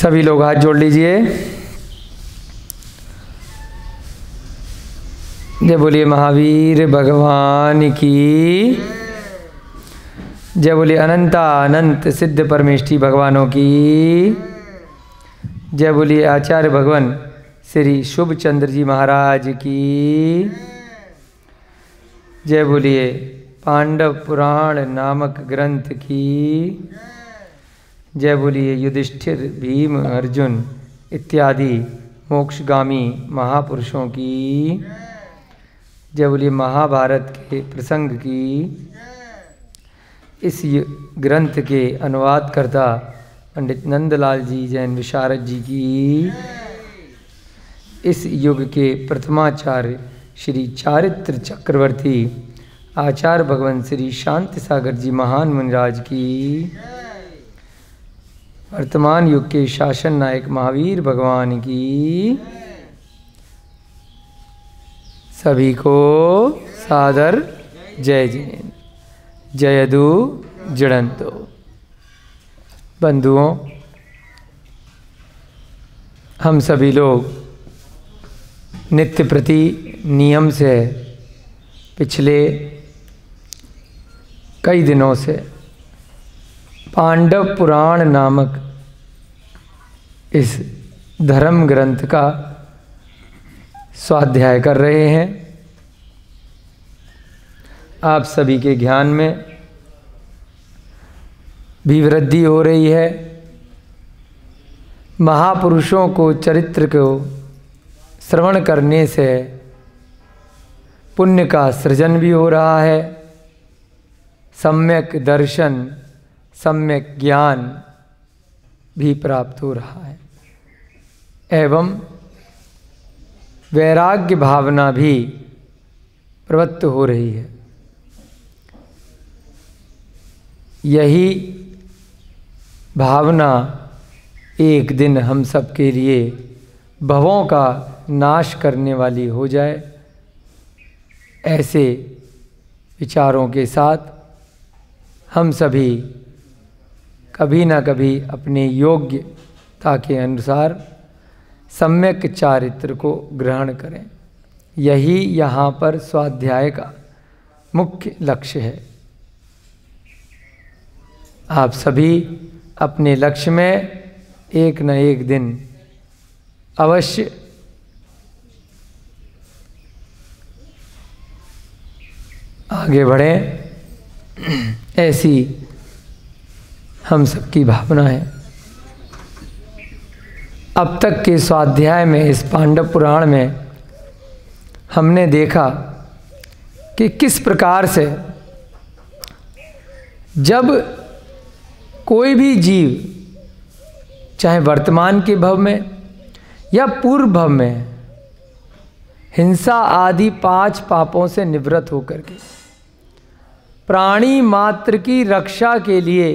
सभी लोग हाथ जोड़ लीजिए जय बोलिए महावीर भगवान की जय बोलिए अनंता अनंत सिद्ध परमेष्ठी भगवानों की जय बोलिए आचार्य भगवान श्री शुभ चंद्र जी महाराज की जय बोलिए पांडव पुराण नामक ग्रंथ की जय बोलिए युधिष्ठिर भीम अर्जुन इत्यादि मोक्षगामी महापुरुषों की जय बोलिए महाभारत के प्रसंग की इस ग्रंथ के अनुवादकर्ता पंडित नंदलाल जी जैन विशारद जी की इस युग के प्रथमाचार्य श्री चारित्र चक्रवर्ती आचार्य भगवान श्री शांति सागर जी महान मुनिराज की वर्तमान युग के शासन नायक महावीर भगवान की सभी को सादर जय जिन दु जड़ंतो बंधुओं हम सभी लोग नित्य प्रति नियम से पिछले कई दिनों से पांडव पुराण नामक इस धर्म ग्रंथ का स्वाध्याय कर रहे हैं आप सभी के ज्ञान में भी वृद्धि हो रही है महापुरुषों को चरित्र को श्रवण करने से पुण्य का सृजन भी हो रहा है सम्यक दर्शन सम्यक ज्ञान भी प्राप्त हो रहा है एवं वैराग्य भावना भी प्रवृत्त हो रही है यही भावना एक दिन हम सब के लिए भवों का नाश करने वाली हो जाए ऐसे विचारों के साथ हम सभी कभी ना कभी अपने योग्यता के अनुसार सम्यक चारित्र को ग्रहण करें यही यहाँ पर स्वाध्याय का मुख्य लक्ष्य है आप सभी अपने लक्ष्य में एक न एक दिन अवश्य आगे बढ़ें ऐसी हम सबकी भावना है अब तक के स्वाध्याय में इस पांडव पुराण में हमने देखा कि किस प्रकार से जब कोई भी जीव चाहे वर्तमान के भव में या पूर्व भव में हिंसा आदि पांच पापों से निवृत्त होकर के प्राणी मात्र की रक्षा के लिए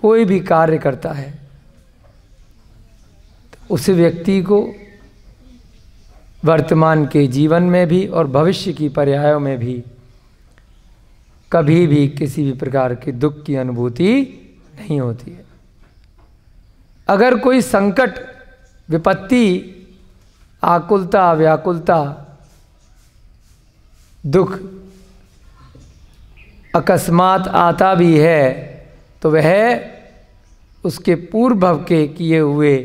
कोई भी कार्य करता है तो उस व्यक्ति को वर्तमान के जीवन में भी और भविष्य की पर्यायों में भी कभी भी किसी भी प्रकार के दुख की अनुभूति नहीं होती है अगर कोई संकट विपत्ति आकुलता व्याकुलता दुख अकस्मात आता भी है तो वह उसके पूर्व भव के किए हुए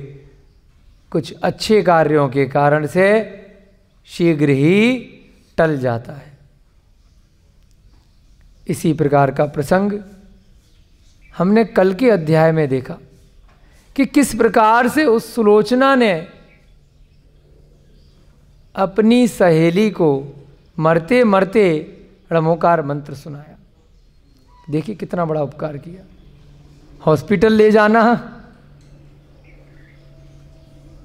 कुछ अच्छे कार्यों के कारण से शीघ्र ही टल जाता है इसी प्रकार का प्रसंग हमने कल के अध्याय में देखा कि किस प्रकार से उस सुलोचना ने अपनी सहेली को मरते मरते रमोकार मंत्र सुनाया देखिए कितना बड़ा उपकार किया हॉस्पिटल ले जाना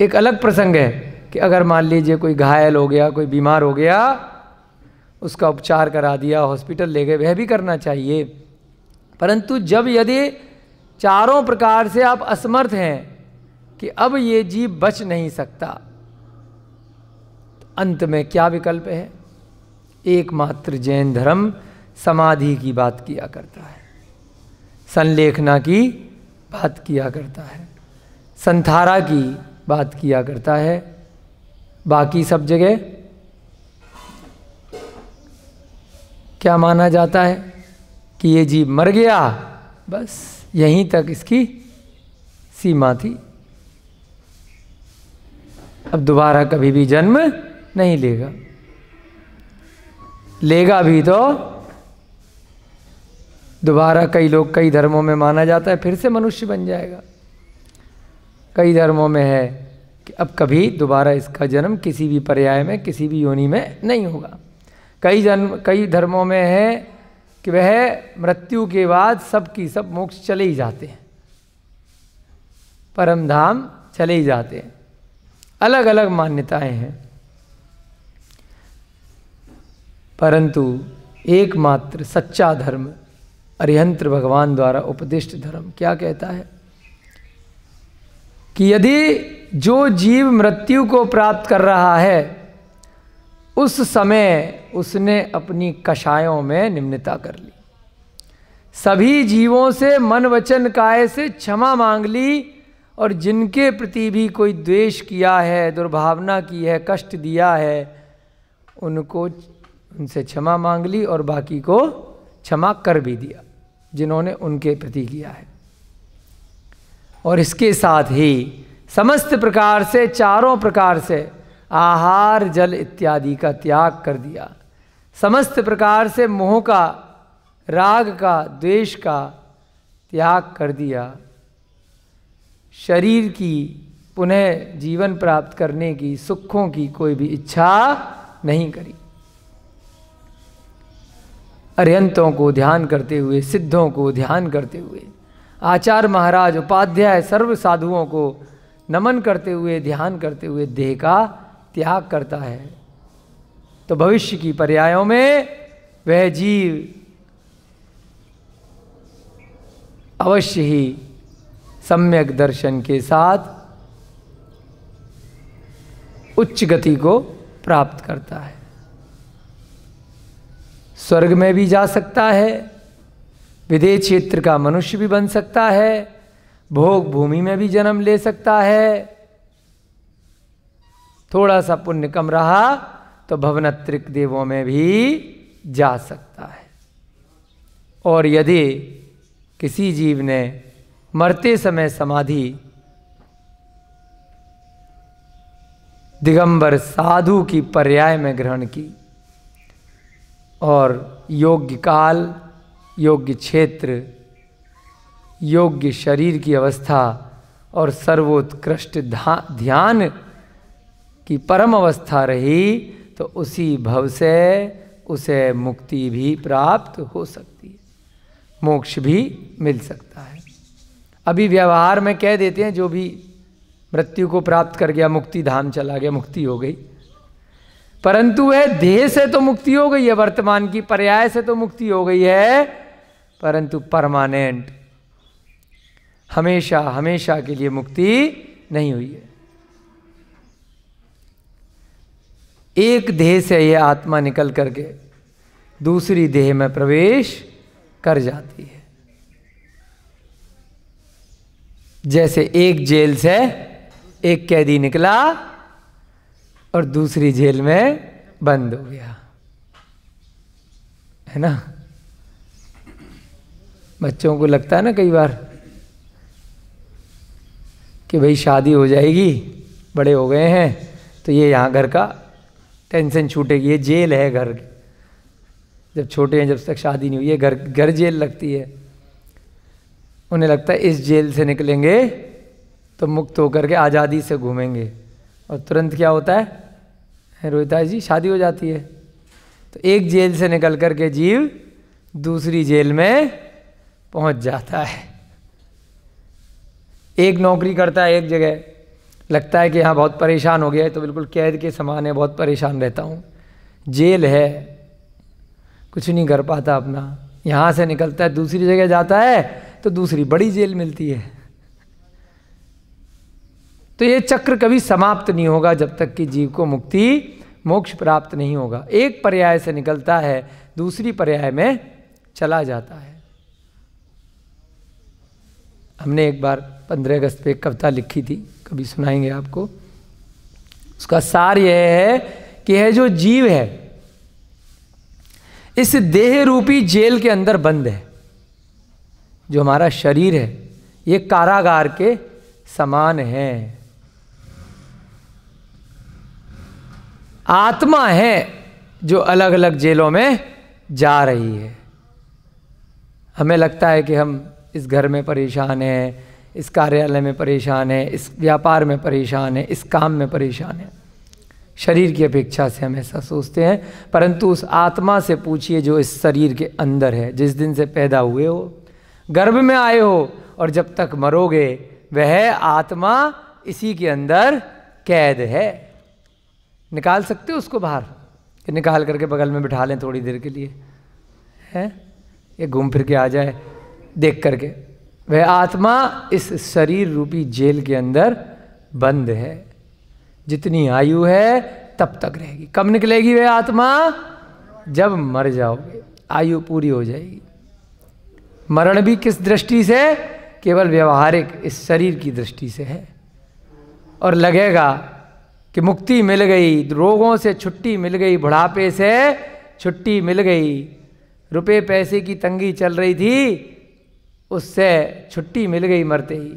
एक अलग प्रसंग है कि अगर मान लीजिए कोई घायल हो गया कोई बीमार हो गया उसका उपचार करा दिया हॉस्पिटल ले गए वह भी करना चाहिए परंतु जब यदि चारों प्रकार से आप असमर्थ हैं कि अब ये जीव बच नहीं सकता अंत में क्या विकल्प है एकमात्र जैन धर्म समाधि की बात किया करता है संलेखना की बात किया करता है संथारा की बात किया करता है बाकी सब जगह क्या माना जाता है कि ये जीव मर गया बस यहीं तक इसकी सीमा थी अब दोबारा कभी भी जन्म नहीं लेगा लेगा भी तो दोबारा कई लोग कई धर्मों में माना जाता है फिर से मनुष्य बन जाएगा कई धर्मों में है कि अब कभी दोबारा इसका जन्म किसी भी पर्याय में किसी भी योनि में नहीं होगा कई जन्म कई धर्मों में है कि वह मृत्यु के बाद सब की सब मोक्ष चले ही जाते हैं परम धाम चले ही जाते हैं अलग अलग मान्यताएं हैं परंतु एकमात्र सच्चा धर्म अरिहंत्र भगवान द्वारा उपदिष्ट धर्म क्या कहता है कि यदि जो जीव मृत्यु को प्राप्त कर रहा है उस समय उसने अपनी कषायों में निम्नता कर ली सभी जीवों से मन वचन काय से क्षमा मांग ली और जिनके प्रति भी कोई द्वेष किया है दुर्भावना की है कष्ट दिया है उनको उनसे क्षमा मांग ली और बाकी को क्षमा कर भी दिया जिन्होंने उनके प्रति किया है और इसके साथ ही समस्त प्रकार से चारों प्रकार से आहार जल इत्यादि का त्याग कर दिया समस्त प्रकार से मोह का राग का द्वेष का त्याग कर दिया शरीर की पुनः जीवन प्राप्त करने की सुखों की कोई भी इच्छा नहीं करी अर्यंतों को ध्यान करते हुए सिद्धों को ध्यान करते हुए आचार्य महाराज उपाध्याय सर्व साधुओं को नमन करते हुए ध्यान करते हुए देह का त्याग करता है तो भविष्य की पर्यायों में वह जीव अवश्य ही सम्यक दर्शन के साथ उच्च गति को प्राप्त करता है स्वर्ग में भी जा सकता है विदेश क्षेत्र का मनुष्य भी बन सकता है भोग भूमि में भी जन्म ले सकता है थोड़ा सा पुण्य कम रहा तो भवनत्रिक देवों में भी जा सकता है और यदि किसी जीव ने मरते समय समाधि दिगंबर साधु की पर्याय में ग्रहण की और योग्य काल योग्य क्षेत्र योग्य शरीर की अवस्था और सर्वोत्कृष्ट ध्यान की परम अवस्था रही तो उसी भव से उसे मुक्ति भी प्राप्त हो सकती है मोक्ष भी मिल सकता है अभी व्यवहार में कह देते हैं जो भी मृत्यु को प्राप्त कर गया मुक्ति धाम चला गया मुक्ति हो गई परंतु वह देह से तो मुक्ति हो गई है वर्तमान की पर्याय से तो मुक्ति हो गई है परंतु परमानेंट हमेशा हमेशा के लिए मुक्ति नहीं हुई है एक देह से यह आत्मा निकल करके दूसरी देह में प्रवेश कर जाती है जैसे एक जेल से एक कैदी निकला और दूसरी जेल में बंद हो गया है ना बच्चों को लगता है ना कई बार कि भाई शादी हो जाएगी बड़े हो गए हैं तो ये यहाँ घर का टेंशन छूटेगी ये जेल है घर जब छोटे हैं जब तक शादी नहीं हुई है घर घर जेल लगती है उन्हें लगता है इस जेल से निकलेंगे तो मुक्त होकर के आज़ादी से घूमेंगे और तुरंत क्या होता है रोहिता जी शादी हो जाती है तो एक जेल से निकल कर के जीव दूसरी जेल में पहुंच जाता है एक नौकरी करता है एक जगह लगता है कि यहाँ बहुत परेशान हो गया है तो बिल्कुल कैद के समान है बहुत परेशान रहता हूँ जेल है कुछ नहीं कर पाता अपना यहाँ से निकलता है दूसरी जगह जाता है तो दूसरी बड़ी जेल मिलती है तो ये चक्र कभी समाप्त नहीं होगा जब तक कि जीव को मुक्ति मोक्ष प्राप्त नहीं होगा एक पर्याय से निकलता है दूसरी पर्याय में चला जाता है हमने एक बार पंद्रह अगस्त पे एक कविता लिखी थी कभी सुनाएंगे आपको उसका सार यह है कि यह जो जीव है इस देह रूपी जेल के अंदर बंद है जो हमारा शरीर है ये कारागार के समान है आत्मा है जो अलग अलग जेलों में जा रही है हमें लगता है कि हम इस घर में परेशान हैं इस कार्यालय में परेशान हैं इस व्यापार में परेशान है इस काम में परेशान है शरीर की अपेक्षा से हम ऐसा सोचते हैं परंतु उस आत्मा से पूछिए जो इस शरीर के अंदर है जिस दिन से पैदा हुए हो गर्भ में आए हो और जब तक मरोगे वह आत्मा इसी के अंदर कैद है निकाल सकते हो उसको बाहर कि निकाल करके बगल में बिठा लें थोड़ी देर के लिए है ये घूम फिर के आ जाए देख करके वह आत्मा इस शरीर रूपी जेल के अंदर बंद है जितनी आयु है तब तक रहेगी कब निकलेगी वह आत्मा जब मर जाओगे आयु पूरी हो जाएगी मरण भी किस दृष्टि से केवल व्यवहारिक इस शरीर की दृष्टि से है और लगेगा कि मुक्ति मिल गई रोगों से छुट्टी मिल गई बुढ़ापे से छुट्टी मिल गई रुपए पैसे की तंगी चल रही थी उससे छुट्टी मिल गई मरते ही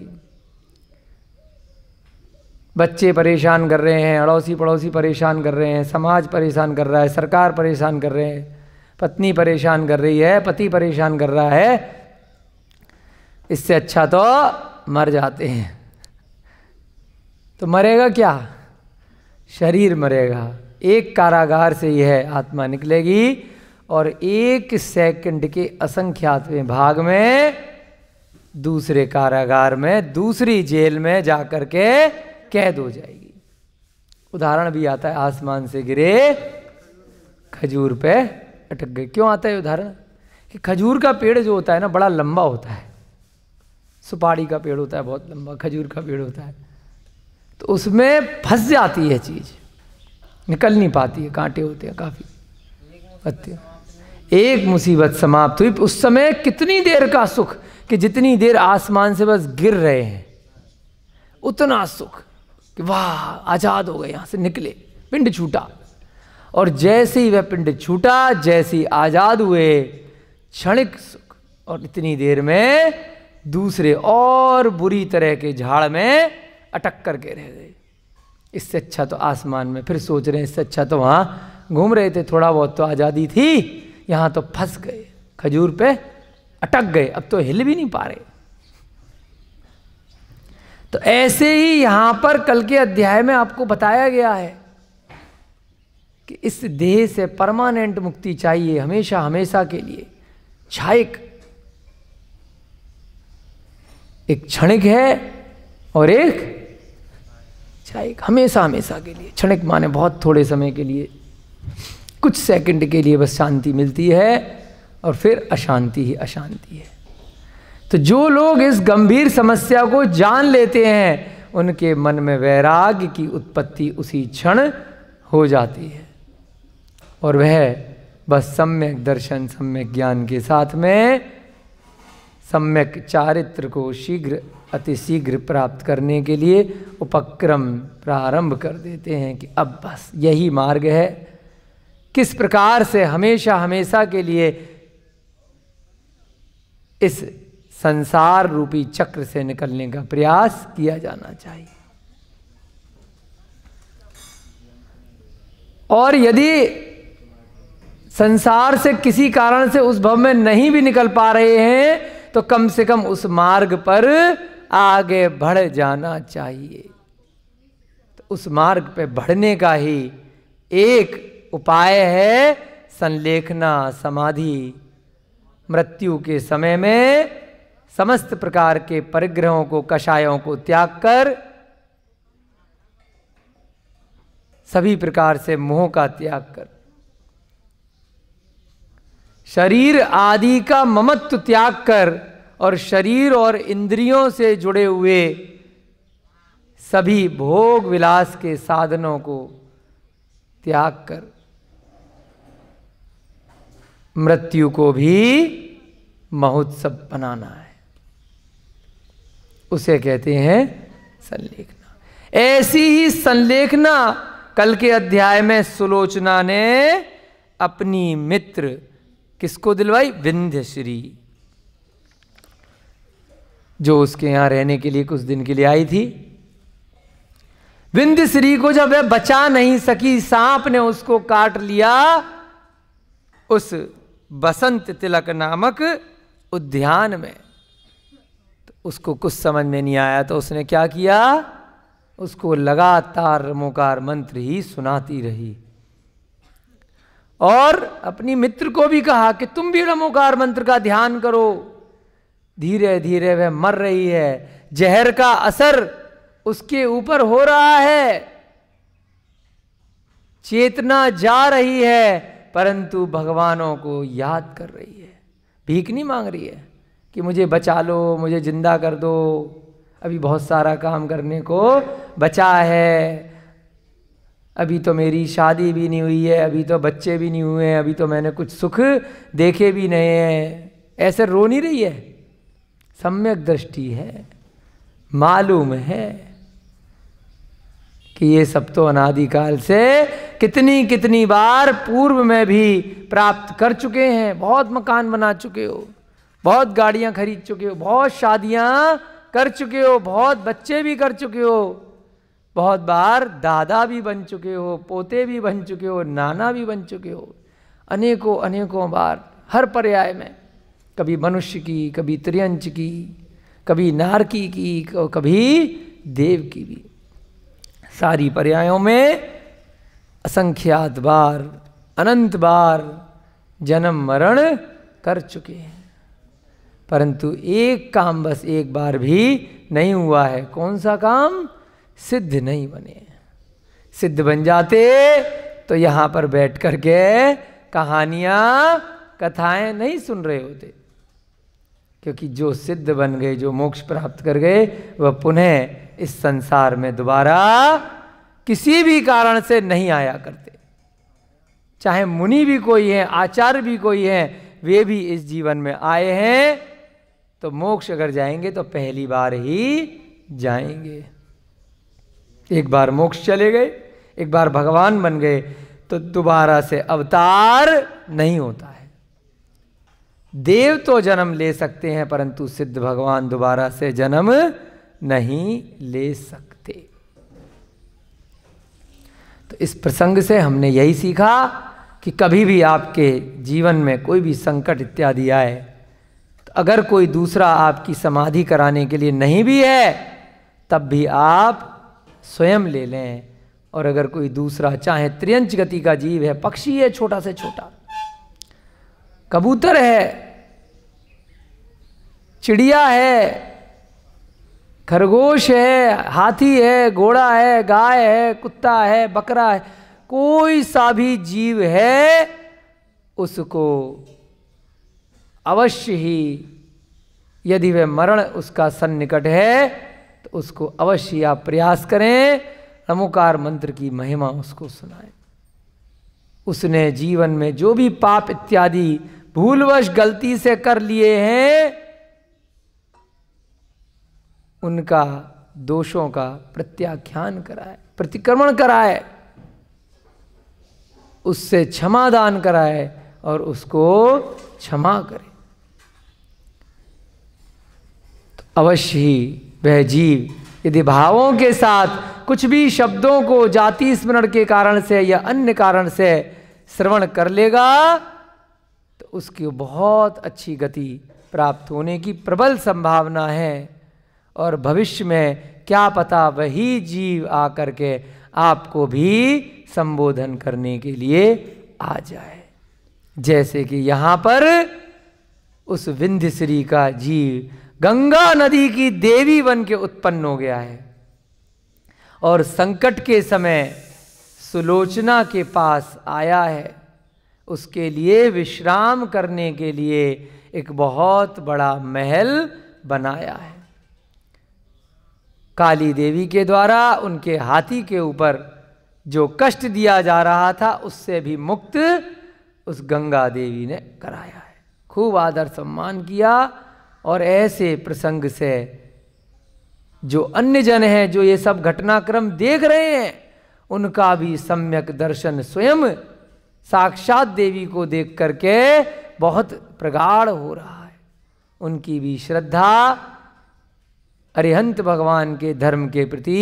बच्चे परेशान कर रहे हैं अड़ोसी पड़ोसी परेशान कर रहे हैं समाज परेशान कर रहा है सरकार परेशान कर रहे हैं पत्नी परेशान कर रही है पति परेशान कर रहा है इससे अच्छा तो मर जाते हैं तो मरेगा क्या शरीर मरेगा एक कारागार से यह आत्मा निकलेगी और एक सेकंड के असंख्यातवें भाग में दूसरे कारागार में दूसरी जेल में जाकर के कैद हो जाएगी उदाहरण भी आता है आसमान से गिरे खजूर पे अटक गए क्यों आता है उदाहरण कि खजूर का पेड़ जो होता है ना बड़ा लंबा होता है सुपारी का पेड़ होता है बहुत लंबा खजूर का पेड़ होता है तो उसमें फंस जाती है चीज़ निकल नहीं पाती है कांटे होते हैं काफ़ी पत्ते एक मुसीबत समाप्त हुई उस समय कितनी देर का सुख कि जितनी देर आसमान से बस गिर रहे हैं उतना सुख कि वाह आज़ाद हो गए यहाँ से निकले पिंड छूटा और जैसे ही वह पिंड छूटा जैसे ही आज़ाद हुए क्षणिक सुख और इतनी देर में दूसरे और बुरी तरह के झाड़ में अटक करके रह गए इससे अच्छा तो आसमान में फिर सोच रहे हैं इससे अच्छा तो वहाँ घूम रहे थे थोड़ा बहुत तो आज़ादी थी यहाँ तो फंस गए खजूर पे अटक गए अब तो हिल भी नहीं पा रहे तो ऐसे ही यहाँ पर कल के अध्याय में आपको बताया गया है कि इस देह से परमानेंट मुक्ति चाहिए हमेशा हमेशा के लिए छाइक एक क्षणिक है और एक जाएगा अच्छा, हमेशा हमेशा के लिए क्षणिक माने बहुत थोड़े समय के लिए कुछ सेकंड के लिए बस शांति मिलती है और फिर अशांति ही अशांति है तो जो लोग इस गंभीर समस्या को जान लेते हैं उनके मन में वैराग्य की उत्पत्ति उसी क्षण हो जाती है और वह बस सम्यक दर्शन सम्यक ज्ञान के साथ में सम्यक चारित्र को शीघ्र अतिशीघ्र प्राप्त करने के लिए उपक्रम प्रारंभ कर देते हैं कि अब बस यही मार्ग है किस प्रकार से हमेशा हमेशा के लिए इस संसार रूपी चक्र से निकलने का प्रयास किया जाना चाहिए और यदि संसार से किसी कारण से उस भव में नहीं भी निकल पा रहे हैं तो कम से कम उस मार्ग पर आगे बढ़ जाना चाहिए तो उस मार्ग पे बढ़ने का ही एक उपाय है संलेखना समाधि मृत्यु के समय में समस्त प्रकार के परिग्रहों को कषायों को त्याग कर सभी प्रकार से मोह का त्याग कर शरीर आदि का ममत्व त्याग कर और शरीर और इंद्रियों से जुड़े हुए सभी भोग विलास के साधनों को त्याग कर मृत्यु को भी महोत्सव बनाना है उसे कहते हैं संलेखना ऐसी ही संलेखना कल के अध्याय में सुलोचना ने अपनी मित्र किसको दिलवाई विंध्यश्री जो उसके यहाँ रहने के लिए कुछ दिन के लिए आई थी श्री को जब वह बचा नहीं सकी सांप ने उसको काट लिया उस बसंत तिलक नामक उद्यान में तो उसको कुछ समझ में नहीं आया तो उसने क्या किया उसको लगातार रमोकार मंत्र ही सुनाती रही और अपनी मित्र को भी कहा कि तुम भी रमोकार मंत्र का ध्यान करो धीरे धीरे वह मर रही है जहर का असर उसके ऊपर हो रहा है चेतना जा रही है परंतु भगवानों को याद कर रही है भीख नहीं मांग रही है कि मुझे बचा लो मुझे जिंदा कर दो अभी बहुत सारा काम करने को बचा है अभी तो मेरी शादी भी नहीं हुई है अभी तो बच्चे भी नहीं हुए हैं अभी तो मैंने कुछ सुख देखे भी नहीं हैं ऐसे रो नहीं रही है सम्यक दृष्टि है मालूम है कि ये सब तो अनादिकाल से कितनी कितनी बार पूर्व में भी प्राप्त कर चुके हैं बहुत मकान बना चुके हो बहुत गाड़ियाँ खरीद चुके हो बहुत शादियाँ कर चुके हो बहुत बच्चे भी कर चुके हो बहुत बार दादा भी बन चुके हो पोते भी बन चुके हो नाना भी बन चुके हो अनेकों अनेकों बार हर पर्याय में कभी मनुष्य की कभी त्रियंश की कभी नारकी की कभी देव की भी सारी पर्यायों में असंख्यात बार अनंत बार जन्म मरण कर चुके हैं परंतु एक काम बस एक बार भी नहीं हुआ है कौन सा काम सिद्ध नहीं बने सिद्ध बन जाते तो यहाँ पर बैठ कर के कहानियाँ कथाएं नहीं सुन रहे होते क्योंकि जो सिद्ध बन गए जो मोक्ष प्राप्त कर गए वह पुनः इस संसार में दोबारा किसी भी कारण से नहीं आया करते चाहे मुनि भी कोई है आचार्य भी कोई है वे भी इस जीवन में आए हैं तो मोक्ष अगर जाएंगे तो पहली बार ही जाएंगे एक बार मोक्ष चले गए एक बार भगवान बन गए तो दोबारा से अवतार नहीं होता देव तो जन्म ले सकते हैं परंतु सिद्ध भगवान दोबारा से जन्म नहीं ले सकते तो इस प्रसंग से हमने यही सीखा कि कभी भी आपके जीवन में कोई भी संकट इत्यादि आए तो अगर कोई दूसरा आपकी समाधि कराने के लिए नहीं भी है तब भी आप स्वयं ले लें और अगर कोई दूसरा चाहे त्रियंच गति का जीव है पक्षी है छोटा से छोटा कबूतर है चिड़िया है खरगोश है हाथी है घोड़ा है गाय है कुत्ता है बकरा है कोई सा भी जीव है उसको अवश्य ही यदि वह मरण उसका सन्निकट है तो उसको अवश्य आप प्रयास करें रमुकार मंत्र की महिमा उसको सुनाए उसने जीवन में जो भी पाप इत्यादि भूलवश गलती से कर लिए हैं उनका दोषों का प्रत्याख्यान कराए प्रतिक्रमण कराए उससे क्षमा दान कराए और उसको क्षमा करे तो अवश्य ही वह जीव यदि भावों के साथ कुछ भी शब्दों को जाति स्मरण के कारण से या अन्य कारण से श्रवण कर लेगा तो उसकी बहुत अच्छी गति प्राप्त होने की प्रबल संभावना है और भविष्य में क्या पता वही जीव आकर के आपको भी संबोधन करने के लिए आ जाए जैसे कि यहाँ पर उस विंध्यश्री का जीव गंगा नदी की देवी बन के उत्पन्न हो गया है और संकट के समय सुलोचना के पास आया है उसके लिए विश्राम करने के लिए एक बहुत बड़ा महल बनाया है काली देवी के द्वारा उनके हाथी के ऊपर जो कष्ट दिया जा रहा था उससे भी मुक्त उस गंगा देवी ने कराया है खूब आदर सम्मान किया और ऐसे प्रसंग से जो अन्य जन हैं जो ये सब घटनाक्रम देख रहे हैं उनका भी सम्यक दर्शन स्वयं साक्षात देवी को देख करके बहुत प्रगाढ़ हो रहा है उनकी भी श्रद्धा अरिहंत भगवान के धर्म के प्रति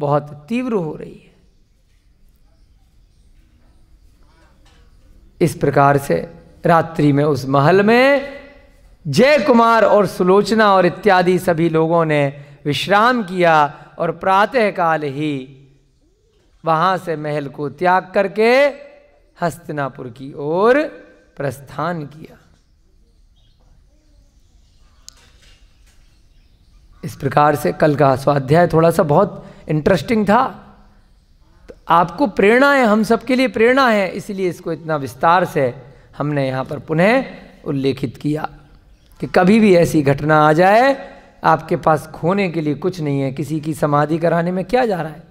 बहुत तीव्र हो रही है इस प्रकार से रात्रि में उस महल में जय कुमार और सुलोचना और इत्यादि सभी लोगों ने विश्राम किया और प्रातःकाल ही वहां से महल को त्याग करके हस्तिनापुर की ओर प्रस्थान किया इस प्रकार से कल का स्वाध्याय थोड़ा सा बहुत इंटरेस्टिंग था तो आपको प्रेरणा है हम सबके लिए प्रेरणा है इसलिए इसको इतना विस्तार से हमने यहाँ पर पुनः उल्लेखित किया कि कभी भी ऐसी घटना आ जाए आपके पास खोने के लिए कुछ नहीं है किसी की समाधि कराने में क्या जा रहा है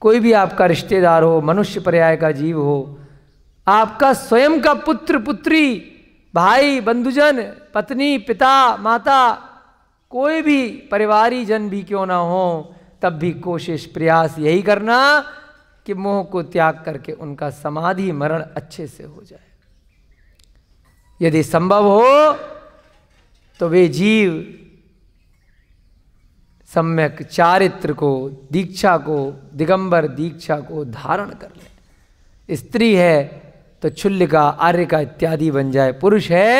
कोई भी आपका रिश्तेदार हो मनुष्य पर्याय का जीव हो आपका स्वयं का पुत्र पुत्री भाई बंधुजन पत्नी पिता माता कोई भी परिवारी जन भी क्यों ना हो तब भी कोशिश प्रयास यही करना कि मोह को त्याग करके उनका समाधि मरण अच्छे से हो जाए यदि संभव हो तो वे जीव सम्यक चारित्र को दीक्षा को दिगंबर दीक्षा को धारण कर ले स्त्री है तो छुल्ल का आर्य का इत्यादि बन जाए पुरुष है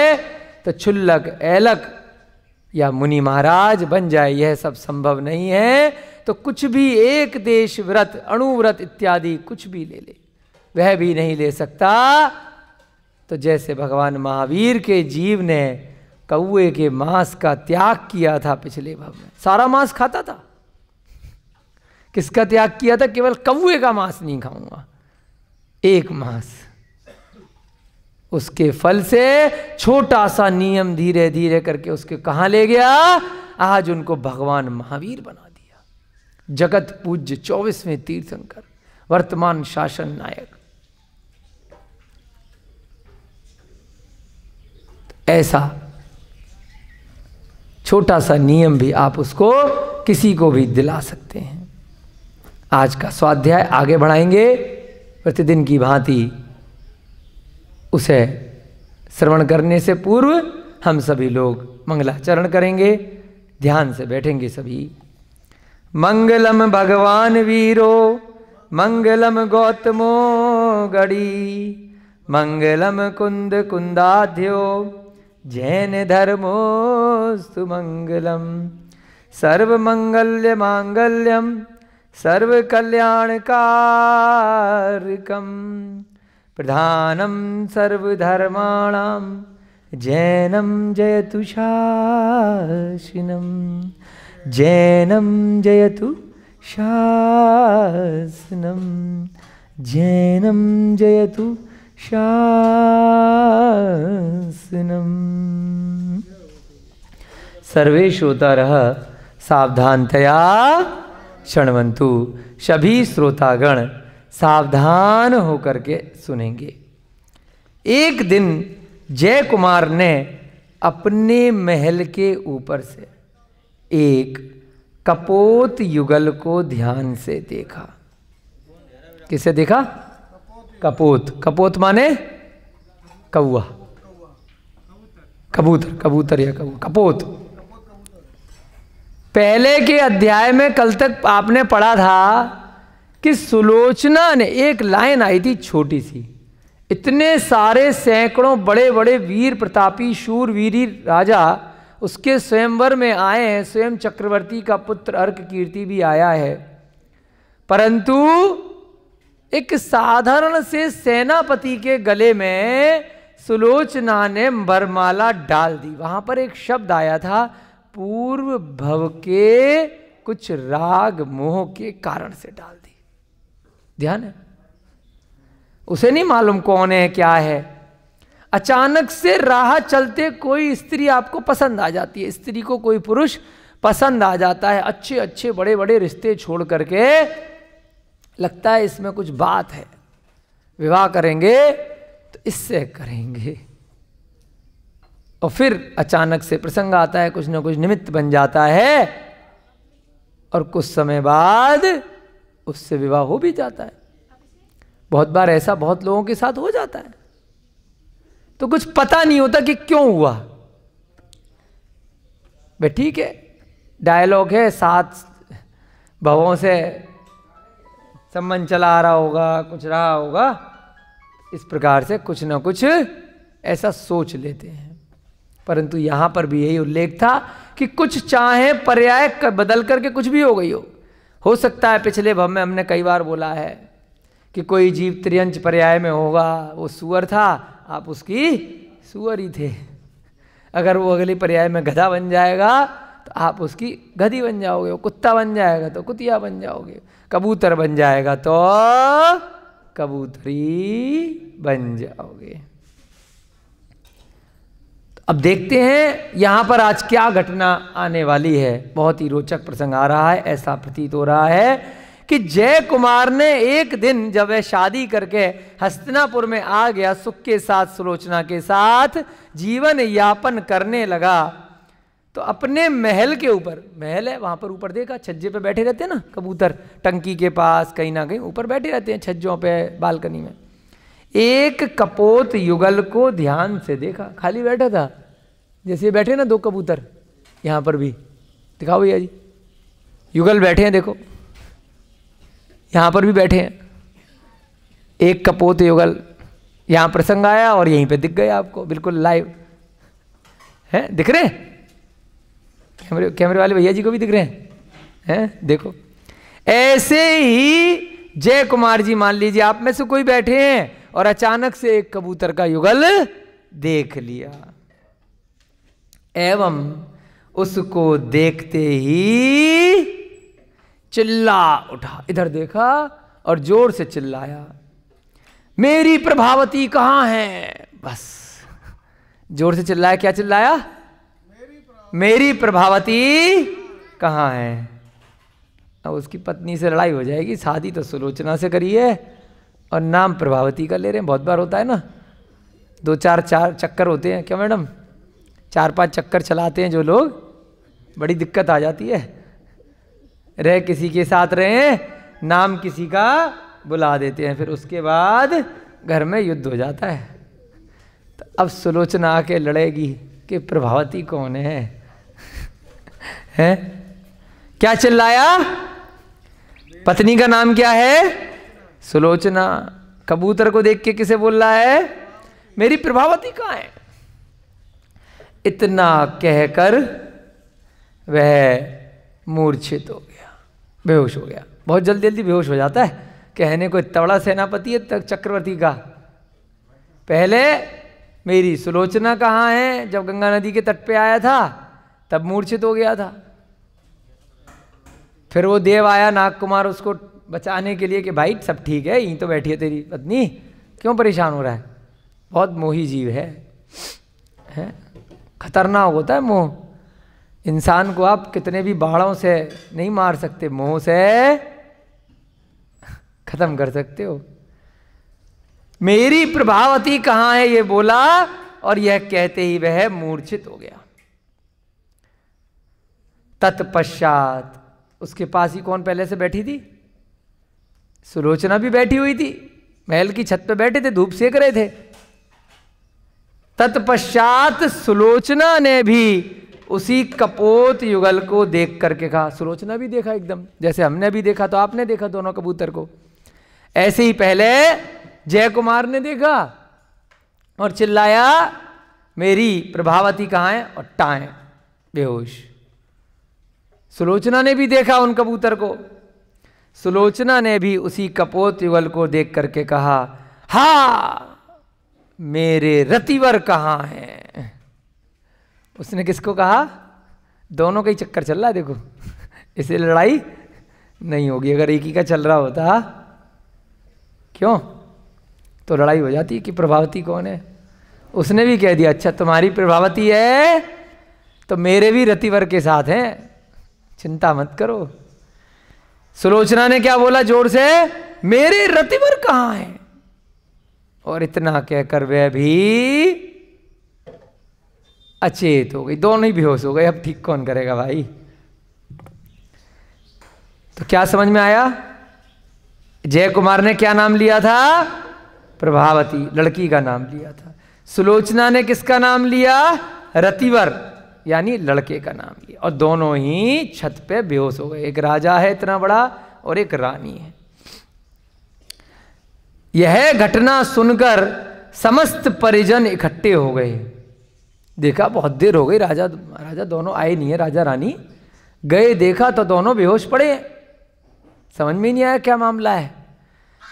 तो छुल्लक एलक या मुनि महाराज बन जाए यह सब संभव नहीं है तो कुछ भी एक देश व्रत अणुव्रत इत्यादि कुछ भी ले ले वह भी नहीं ले सकता तो जैसे भगवान महावीर के जीव ने कौए के मांस का त्याग किया था पिछले भव में सारा मांस खाता था किसका त्याग किया था केवल कौए का मांस नहीं खाऊंगा एक मांस उसके फल से छोटा सा नियम धीरे धीरे करके उसके कहाँ ले गया आज उनको भगवान महावीर बना दिया जगत पूज्य चौबीसवें तीर्थंकर वर्तमान शासन नायक ऐसा छोटा सा नियम भी आप उसको किसी को भी दिला सकते हैं आज का स्वाध्याय आगे बढ़ाएंगे प्रतिदिन की भांति उसे श्रवण करने से पूर्व हम सभी लोग मंगलाचरण करेंगे ध्यान से बैठेंगे सभी मंगलम भगवान वीरो मंगलम गौतमो गड़ी मंगलम कुंद कुंदाध्यो जैन धर्मो सुमंगलम मंगल्य मांगल्यम सर्व सर्वकल्याणकारकम प्रधानं सर्वधर्माणां जैनं जयतु शासनं जैनं जयतु शासनं जैनं जयतु शासनं सर्वे श्रोतारः सावधानतया शृण्वन्तु सभी श्रोतागण सावधान होकर के सुनेंगे एक दिन जय कुमार ने अपने महल के ऊपर से एक कपोत युगल को ध्यान से देखा किसे देखा कपोत कपोत माने कौआ कबूतर कबूतर या कौआ कपोत पहले के अध्याय में कल तक आपने पढ़ा था कि सुलोचना ने एक लाइन आई थी छोटी सी इतने सारे सैकड़ों बड़े बड़े वीर प्रतापी शूरवीरी राजा उसके स्वयंवर में आए हैं स्वयं चक्रवर्ती का पुत्र अर्क कीर्ति भी आया है परंतु एक साधारण से सेनापति के गले में सुलोचना ने बरमाला डाल दी वहां पर एक शब्द आया था पूर्व भव के कुछ राग मोह के कारण से डाल दी ध्यान है उसे नहीं मालूम कौन है क्या है अचानक से राह चलते कोई स्त्री आपको पसंद आ जाती है स्त्री को कोई पुरुष पसंद आ जाता है अच्छे अच्छे बड़े बड़े रिश्ते छोड़ करके लगता है इसमें कुछ बात है विवाह करेंगे तो इससे करेंगे और फिर अचानक से प्रसंग आता है कुछ ना कुछ निमित्त बन जाता है और कुछ समय बाद उससे विवाह हो भी जाता है बहुत बार ऐसा बहुत लोगों के साथ हो जाता है तो कुछ पता नहीं होता कि क्यों हुआ भाई ठीक है डायलॉग है सात भवों से संबंध चला आ रहा होगा कुछ रहा होगा इस प्रकार से कुछ ना कुछ ऐसा सोच लेते हैं परंतु यहां पर भी यही उल्लेख था कि कुछ चाहे पर्याय बदल करके कुछ भी हो गई हो हो सकता है पिछले भव में हमने कई बार बोला है कि कोई जीव त्रियंच पर्याय में होगा वो सुअर था आप उसकी सुअर ही थे अगर वो अगले पर्याय में गधा बन जाएगा तो आप उसकी गधी बन जाओगे वो कुत्ता बन जाएगा तो कुतिया बन जाओगे कबूतर बन जाएगा तो कबूतरी बन जाओगे अब देखते हैं यहाँ पर आज क्या घटना आने वाली है बहुत ही रोचक प्रसंग आ रहा है ऐसा प्रतीत हो रहा है कि जय कुमार ने एक दिन जब वह शादी करके हस्तनापुर में आ गया सुख के साथ सुलोचना के साथ जीवन यापन करने लगा तो अपने महल के ऊपर महल है वहां पर ऊपर देखा छज्जे पे बैठे रहते हैं ना कबूतर टंकी के पास कहीं ना कहीं ऊपर बैठे रहते हैं छज्जों पे बालकनी में एक कपोत युगल को ध्यान से देखा खाली बैठा था जैसे बैठे ना दो कबूतर यहाँ पर भी दिखाओ भैया जी युगल बैठे हैं देखो यहाँ पर भी बैठे हैं एक कपोत युगल यहाँ प्रसंग आया और यहीं पे दिख गए आपको बिल्कुल लाइव है दिख रहे कैमरे कैमरे वाले भैया जी को भी दिख रहे हैं हैं देखो ऐसे ही जय कुमार जी मान लीजिए आप में से कोई बैठे हैं और अचानक से एक कबूतर का युगल देख लिया एवं उसको देखते ही चिल्ला उठा इधर देखा और जोर से चिल्लाया मेरी प्रभावती कहाँ है बस जोर से चिल्लाया क्या चिल्लाया मेरी प्रभावती कहाँ है अब उसकी पत्नी से लड़ाई हो जाएगी शादी तो सुलोचना से करिए और नाम प्रभावती का ले रहे हैं बहुत बार होता है ना दो चार चार चक्कर होते हैं क्या मैडम चार पांच चक्कर चलाते हैं जो लोग बड़ी दिक्कत आ जाती है रह किसी के साथ रहे नाम किसी का बुला देते हैं फिर उसके बाद घर में युद्ध हो जाता है तो अब सुलोचना आके लड़ेगी कि प्रभावती कौन है है? क्या चिल्लाया पत्नी का नाम क्या है सुलोचना कबूतर को देख के किसे बोल रहा है मेरी प्रभावती कहाँ है इतना कहकर वह मूर्छित हो गया बेहोश हो गया बहुत जल्दी जल्दी बेहोश हो जाता है कहने को इतना बड़ा सेनापति है तक चक्रवर्ती का पहले मेरी सुलोचना कहाँ है जब गंगा नदी के तट पे आया था तब मूर्छित हो गया था फिर वो देव आया नाग कुमार उसको बचाने के लिए कि भाई सब ठीक है यहीं तो बैठी है तेरी पत्नी क्यों परेशान हो रहा है बहुत मोही जीव है है खतरनाक होता है मोह इंसान को आप कितने भी बाड़ों से नहीं मार सकते मोह से खत्म कर सकते हो मेरी प्रभावती कहाँ है ये बोला और यह कहते ही वह मूर्छित हो गया तत्पश्चात उसके पास ही कौन पहले से बैठी थी सुलोचना भी बैठी हुई थी महल की छत पे बैठे थे धूप सेक रहे थे तत्पश्चात सुलोचना ने भी उसी कपोत युगल को देख करके कहा सुलोचना भी देखा एकदम जैसे हमने भी देखा तो आपने देखा दोनों कबूतर को ऐसे ही पहले जय कुमार ने देखा और चिल्लाया मेरी प्रभावती कहा है और टाए बेहोश सुलोचना ने भी देखा उन कबूतर को सुलोचना ने भी उसी कपोत युगल को देख करके कहा हा मेरे रतिवर कहाँ हैं उसने किसको कहा दोनों का ही चक्कर चल रहा है देखो इसे लड़ाई नहीं होगी अगर एक ही का चल रहा होता क्यों तो लड़ाई हो जाती कि प्रभावती कौन है उसने भी कह दिया अच्छा तुम्हारी प्रभावती है तो मेरे भी रतिवर के साथ हैं चिंता मत करो सुलोचना ने क्या बोला जोर से मेरे रतिवर कहां है और इतना कहकर वह भी अचेत हो गई दोनों ही बेहोश हो गए अब ठीक कौन करेगा भाई तो क्या समझ में आया जय कुमार ने क्या नाम लिया था प्रभावती लड़की का नाम लिया था सुलोचना ने किसका नाम लिया रतिवर यानी लड़के का नाम लिया और दोनों ही छत पे बेहोश हो गए एक राजा है इतना बड़ा और एक रानी है यह घटना सुनकर समस्त परिजन इकट्ठे हो गए देखा बहुत देर हो गई राजा राजा दोनों आए नहीं है राजा रानी गए देखा तो दोनों बेहोश पड़े समझ में नहीं आया क्या मामला है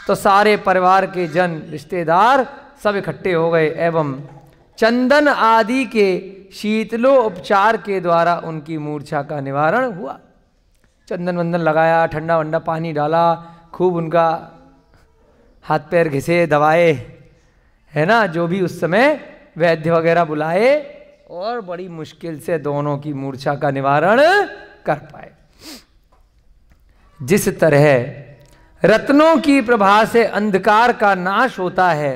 तो सारे परिवार के जन रिश्तेदार सब इकट्ठे हो गए एवं चंदन आदि के शीतलो उपचार के द्वारा उनकी मूर्छा का निवारण हुआ चंदन वंदन लगाया ठंडा वंडा पानी डाला खूब उनका हाथ पैर घिसे दवाए है ना जो भी उस समय वैद्य वगैरह बुलाए और बड़ी मुश्किल से दोनों की मूर्छा का निवारण कर पाए जिस तरह रत्नों की प्रभा से अंधकार का नाश होता है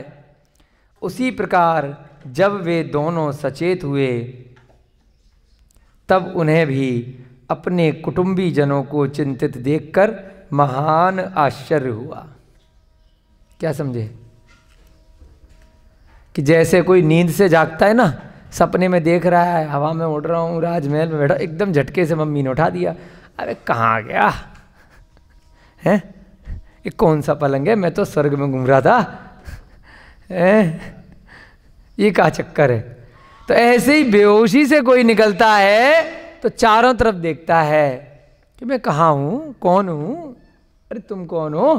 उसी प्रकार जब वे दोनों सचेत हुए तब उन्हें भी अपने कुटुंबी जनों को चिंतित देखकर महान आश्चर्य हुआ क्या समझे कि जैसे कोई नींद से जागता है ना सपने में देख रहा है हवा में उड़ रहा हूँ राजमहल में बैठा एकदम झटके से मम्मी ने उठा दिया अरे कहाँ गया है ये कौन सा पलंग है मैं तो स्वर्ग में घूम रहा था ये का चक्कर है तो ऐसे ही बेहोशी से कोई निकलता है तो चारों तरफ देखता है कि मैं कहाँ हूँ कौन हूँ अरे तुम कौन हो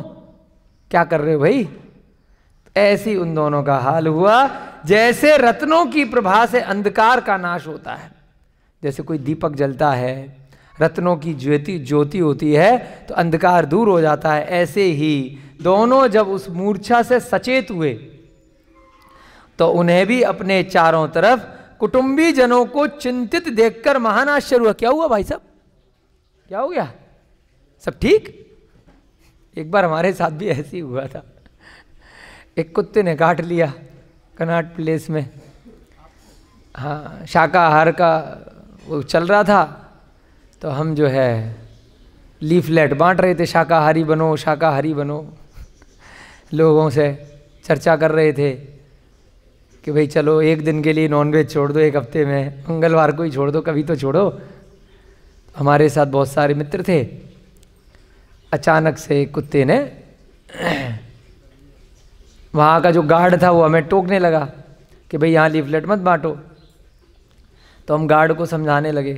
क्या कर रहे हो भाई ऐसी उन दोनों का हाल हुआ जैसे रत्नों की प्रभा से अंधकार का नाश होता है जैसे कोई दीपक जलता है रत्नों की ज्योति ज्योति होती है तो अंधकार दूर हो जाता है ऐसे ही दोनों जब उस मूर्छा से सचेत हुए तो उन्हें भी अपने चारों तरफ कुटुंबी जनों को चिंतित देखकर महान आश्चर्य हुआ क्या हुआ भाई साहब क्या हो गया सब ठीक एक बार हमारे साथ भी ऐसे ही हुआ था एक कुत्ते ने काट लिया कनाट प्लेस में हाँ शाकाहार का वो चल रहा था तो हम जो है लीफलेट बांट रहे थे शाकाहारी बनो शाकाहारी बनो लोगों से चर्चा कर रहे थे कि भाई चलो एक दिन के लिए नॉनवेज छोड़ दो एक हफ्ते में मंगलवार को ही छोड़ दो कभी तो छोड़ो हमारे साथ बहुत सारे मित्र थे अचानक से कुत्ते ने वहाँ का जो गार्ड था वो हमें टोकने लगा कि भाई यहाँ लीफलेट मत बाँटो तो हम गार्ड को समझाने लगे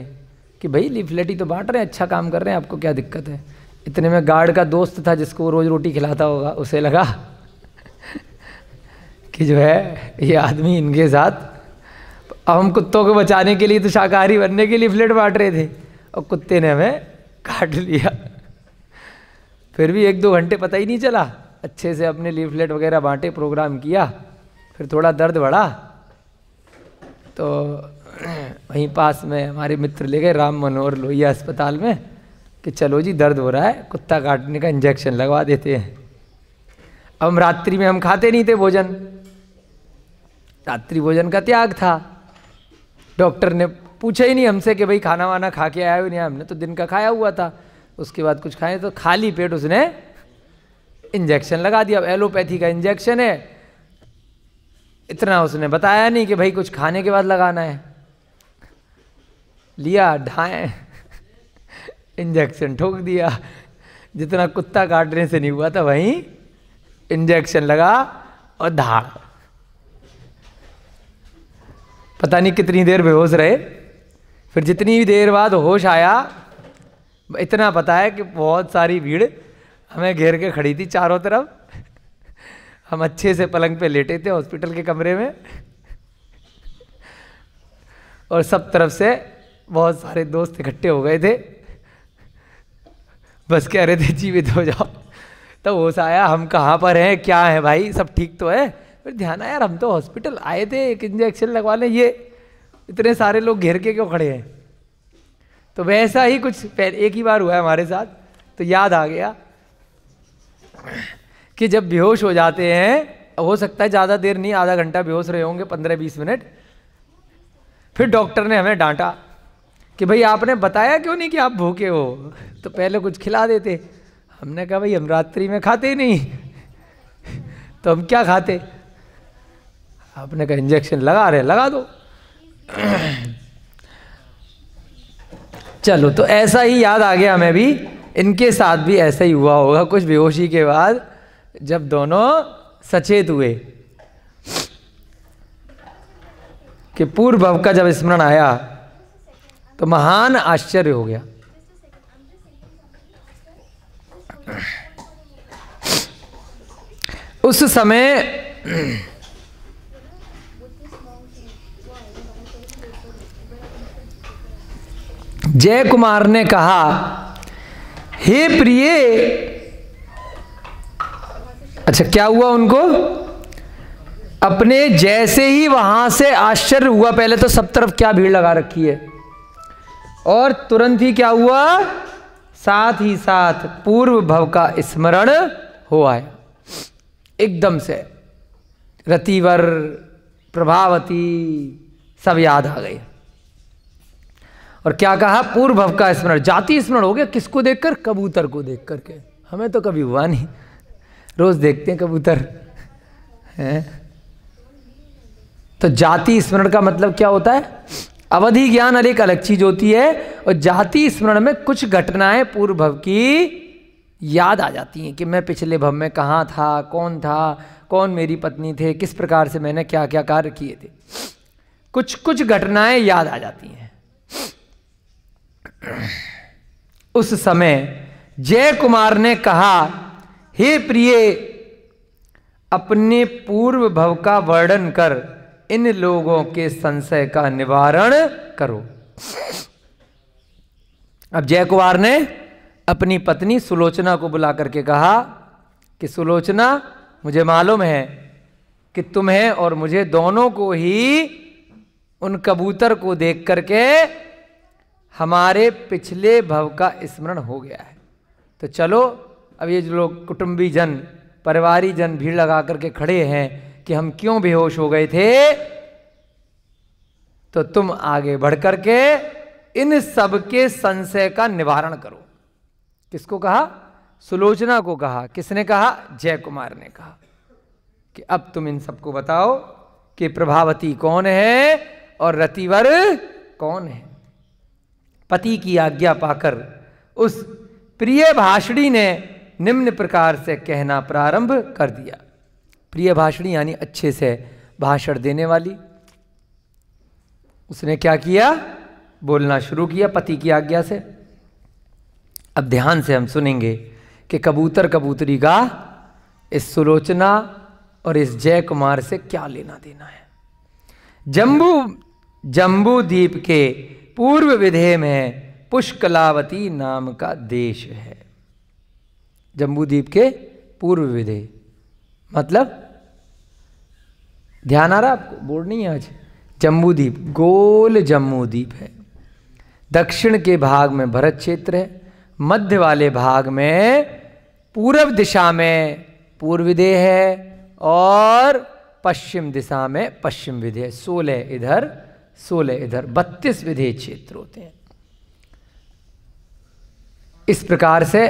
कि भाई लीफलेट ही तो बाँट रहे हैं अच्छा काम कर रहे हैं आपको क्या दिक्कत है इतने में गार्ड का दोस्त था जिसको रोज़ रोटी खिलाता होगा उसे लगा कि जो है ये आदमी इनके साथ अब हम कुत्तों को बचाने के लिए तो शाकाहारी बनने के लिए फ्लेट बांट रहे थे और कुत्ते ने हमें काट लिया फिर भी एक दो घंटे पता ही नहीं चला अच्छे से अपने लीफलेट वगैरह बांटे प्रोग्राम किया फिर थोड़ा दर्द बढ़ा तो वहीं पास में हमारे मित्र ले गए राम मनोहर लोहिया अस्पताल में कि चलो जी दर्द हो रहा है कुत्ता काटने का इंजेक्शन लगवा देते हैं अब रात्रि में हम खाते नहीं थे भोजन रात्रि भोजन का त्याग था डॉक्टर ने पूछा ही नहीं हमसे कि भाई खाना वाना खा के आया हो नहीं हमने तो दिन का खाया हुआ था उसके बाद कुछ खाए तो खाली पेट उसने इंजेक्शन लगा दिया एलोपैथी का इंजेक्शन है इतना उसने बताया नहीं कि भाई कुछ खाने के बाद लगाना है लिया ढाए इंजेक्शन ठोक दिया जितना कुत्ता काटने से नहीं हुआ था वहीं इंजेक्शन लगा और धाड़ पता नहीं कितनी देर बेहोश रहे फिर जितनी देर बाद होश आया इतना पता है कि बहुत सारी भीड़ हमें घेर के खड़ी थी चारों तरफ हम अच्छे से पलंग पे लेटे थे हॉस्पिटल के कमरे में और सब तरफ से बहुत सारे दोस्त इकट्ठे हो गए थे बस कह रहे थे जीवित हो जाओ तब तो होश आया हम कहाँ पर हैं क्या है भाई सब ठीक तो है फिर ध्यान आया यार हम तो हॉस्पिटल आए थे एक इंजेक्शन लगवा लें ये इतने सारे लोग घेर के क्यों खड़े हैं तो वैसा ही कुछ एक ही बार हुआ है हमारे साथ तो याद आ गया कि जब बेहोश हो जाते हैं हो सकता है ज़्यादा देर नहीं आधा घंटा बेहोश रहे होंगे पंद्रह बीस मिनट फिर डॉक्टर ने हमें डांटा कि भाई आपने बताया क्यों नहीं कि आप भूखे हो तो पहले कुछ खिला देते हमने कहा भाई हम रात्रि में खाते ही नहीं तो हम क्या खाते आपने कहा इंजेक्शन लगा रहे लगा दो चलो तो ऐसा ही याद आ गया हमें भी इनके साथ भी ऐसा ही हुआ होगा कुछ बेहोशी के बाद जब दोनों सचेत हुए कि पूर्व भव का जब स्मरण आया तो महान आश्चर्य हो गया उस समय जय कुमार ने कहा हे प्रिय अच्छा क्या हुआ उनको अपने जैसे ही वहां से आश्चर्य हुआ पहले तो सब तरफ क्या भीड़ लगा रखी है और तुरंत ही क्या हुआ साथ ही साथ पूर्व भव का स्मरण हो है एकदम से रतिवर प्रभावती सब याद आ गए और क्या कहा पूर्व भव का स्मरण जाति स्मरण हो गया किसको देखकर कबूतर को देख करके हमें तो कभी हुआ नहीं रोज़ देखते हैं कबूतर है तो जाति स्मरण का मतलब क्या होता है अवधि ज्ञान हर एक अलग चीज़ होती है और जाति स्मरण में कुछ घटनाएं पूर्व भव की याद आ जाती हैं कि मैं पिछले भव में कहाँ था कौन था कौन मेरी पत्नी थे किस प्रकार से मैंने क्या क्या कार्य किए थे कुछ कुछ घटनाएं याद आ जाती हैं उस समय जय कुमार ने कहा हे प्रिय अपने पूर्व भव का वर्णन कर इन लोगों के संशय का निवारण करो अब जय कुमार ने अपनी पत्नी सुलोचना को बुला करके कहा कि सुलोचना मुझे मालूम है कि तुम्हें और मुझे दोनों को ही उन कबूतर को देख करके हमारे पिछले भव का स्मरण हो गया है तो चलो अब ये जो लोग कुटुंबी जन परिवारी जन भीड़ लगा करके खड़े हैं कि हम क्यों बेहोश हो गए थे तो तुम आगे बढ़ करके इन सब के संशय का निवारण करो किसको कहा सुलोचना को कहा किसने कहा जय कुमार ने कहा कि अब तुम इन सबको बताओ कि प्रभावती कौन है और रतिवर कौन है पति की आज्ञा पाकर उस प्रिय भाषणी ने निम्न प्रकार से कहना प्रारंभ कर दिया प्रिय भाषणी यानी अच्छे से भाषण देने वाली उसने क्या किया बोलना शुरू किया पति की आज्ञा से अब ध्यान से हम सुनेंगे कि कबूतर कबूतरी का इस सुलोचना और इस जय कुमार से क्या लेना देना है जम्बू जम्बू द्वीप के पूर्व विधेय में पुष्कलावती नाम का देश है जम्बूद्वीप के पूर्व विधेय मतलब ध्यान आ रहा आपको बोर्ड नहीं आज जम्बूद्वीप गोल जम्बूद्वीप है दक्षिण के भाग में भरत क्षेत्र है मध्य वाले भाग में पूर्व दिशा में पूर्व विधेय है और पश्चिम दिशा में पश्चिम विधेय सोलह इधर सोलह इधर बत्तीस विधेय क्षेत्र होते हैं इस प्रकार से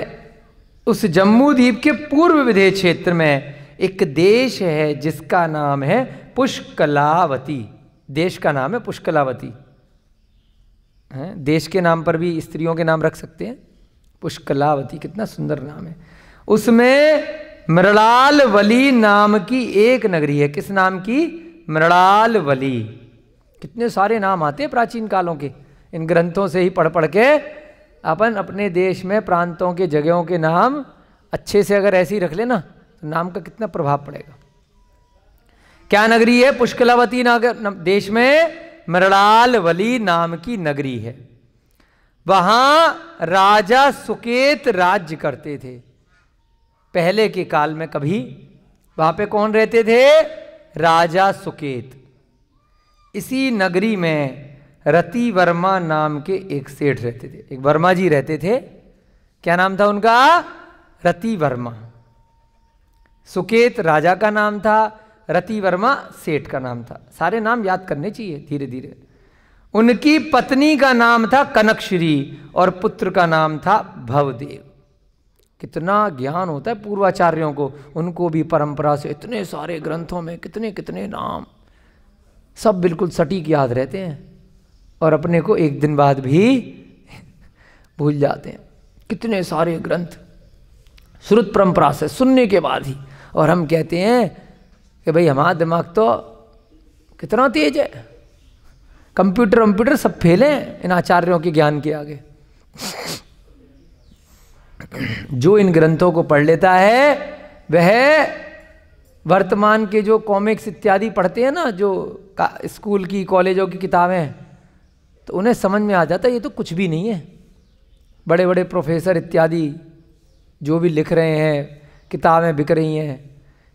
उस जम्मू द्वीप के पूर्व विधेय क्षेत्र में एक देश है जिसका नाम है पुष्कलावती देश का नाम है पुष्कलावती है देश के नाम पर भी स्त्रियों के नाम रख सकते हैं पुष्कलावती कितना सुंदर नाम है उसमें मृणालवली नाम की एक नगरी है किस नाम की मृणालवली कितने सारे नाम आते हैं प्राचीन कालों के इन ग्रंथों से ही पढ़ पढ़ के अपन अपने देश में प्रांतों के जगहों के नाम अच्छे से अगर ऐसे ही रख लेना तो नाम का कितना प्रभाव पड़ेगा क्या नगरी है पुष्कलावती नगर देश में मृणाल वली नाम की नगरी है वहां राजा सुकेत राज्य करते थे पहले के काल में कभी वहां पे कौन रहते थे राजा सुकेत इसी नगरी में रति वर्मा नाम के एक सेठ रहते थे एक वर्मा जी रहते थे क्या नाम था उनका रति वर्मा सुकेत राजा का नाम था रति वर्मा सेठ का नाम था सारे नाम याद करने चाहिए धीरे धीरे उनकी पत्नी का नाम था कनकश्री और पुत्र का नाम था भवदेव कितना ज्ञान होता है पूर्वाचार्यों को उनको भी परंपरा से इतने सारे ग्रंथों में कितने कितने नाम सब बिल्कुल सटीक याद रहते हैं और अपने को एक दिन बाद भी भूल जाते हैं कितने सारे ग्रंथ श्रुत परंपरा से सुनने के बाद ही और हम कहते हैं कि भाई हमारा दिमाग तो कितना तेज है कंप्यूटर वम्प्यूटर सब फेले हैं इन आचार्यों के ज्ञान के आगे जो इन ग्रंथों को पढ़ लेता है वह वर्तमान के जो कॉमिक्स इत्यादि पढ़ते हैं ना जो स्कूल की कॉलेजों की किताबें तो उन्हें समझ में आ जाता है ये तो कुछ भी नहीं है बड़े बड़े प्रोफेसर इत्यादि जो भी लिख रहे हैं किताबें बिक रही हैं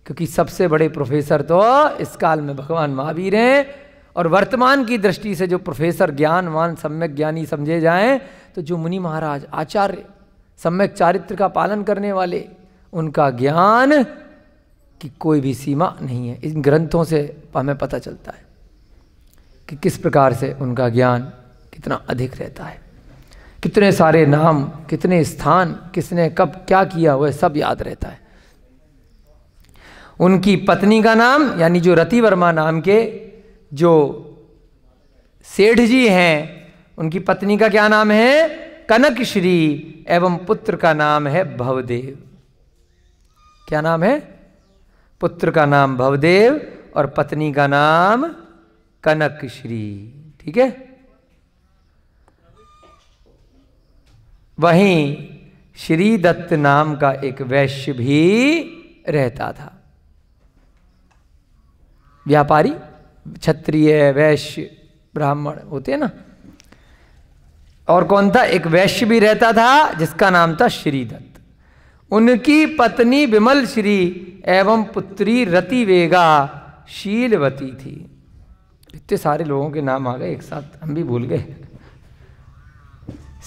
क्योंकि सबसे बड़े प्रोफेसर तो इस काल में भगवान महावीर हैं और वर्तमान की दृष्टि से जो प्रोफेसर ज्ञानवान सम्यक ज्ञानी समझे जाएं तो जो मुनि महाराज आचार्य सम्यक चारित्र का पालन करने वाले उनका ज्ञान की कोई भी सीमा नहीं है इन ग्रंथों से हमें पता चलता है कि किस प्रकार से उनका ज्ञान कितना अधिक रहता है कितने सारे नाम कितने स्थान किसने कब क्या किया वह सब याद रहता है उनकी पत्नी का नाम यानी जो रति वर्मा नाम के जो सेठ जी हैं उनकी पत्नी का क्या नाम है कनक श्री एवं पुत्र का नाम है भवदेव क्या नाम है पुत्र का नाम भवदेव और पत्नी का नाम कनक श्री ठीक है वहीं श्री दत्त नाम का एक वैश्य भी रहता था व्यापारी क्षत्रिय वैश्य ब्राह्मण होते हैं ना और कौन था एक वैश्य भी रहता था जिसका नाम था श्रीदत्त उनकी पत्नी विमल श्री एवं पुत्री रति वेगा शीलवती थी इतने सारे लोगों के नाम आ गए एक साथ हम भी भूल गए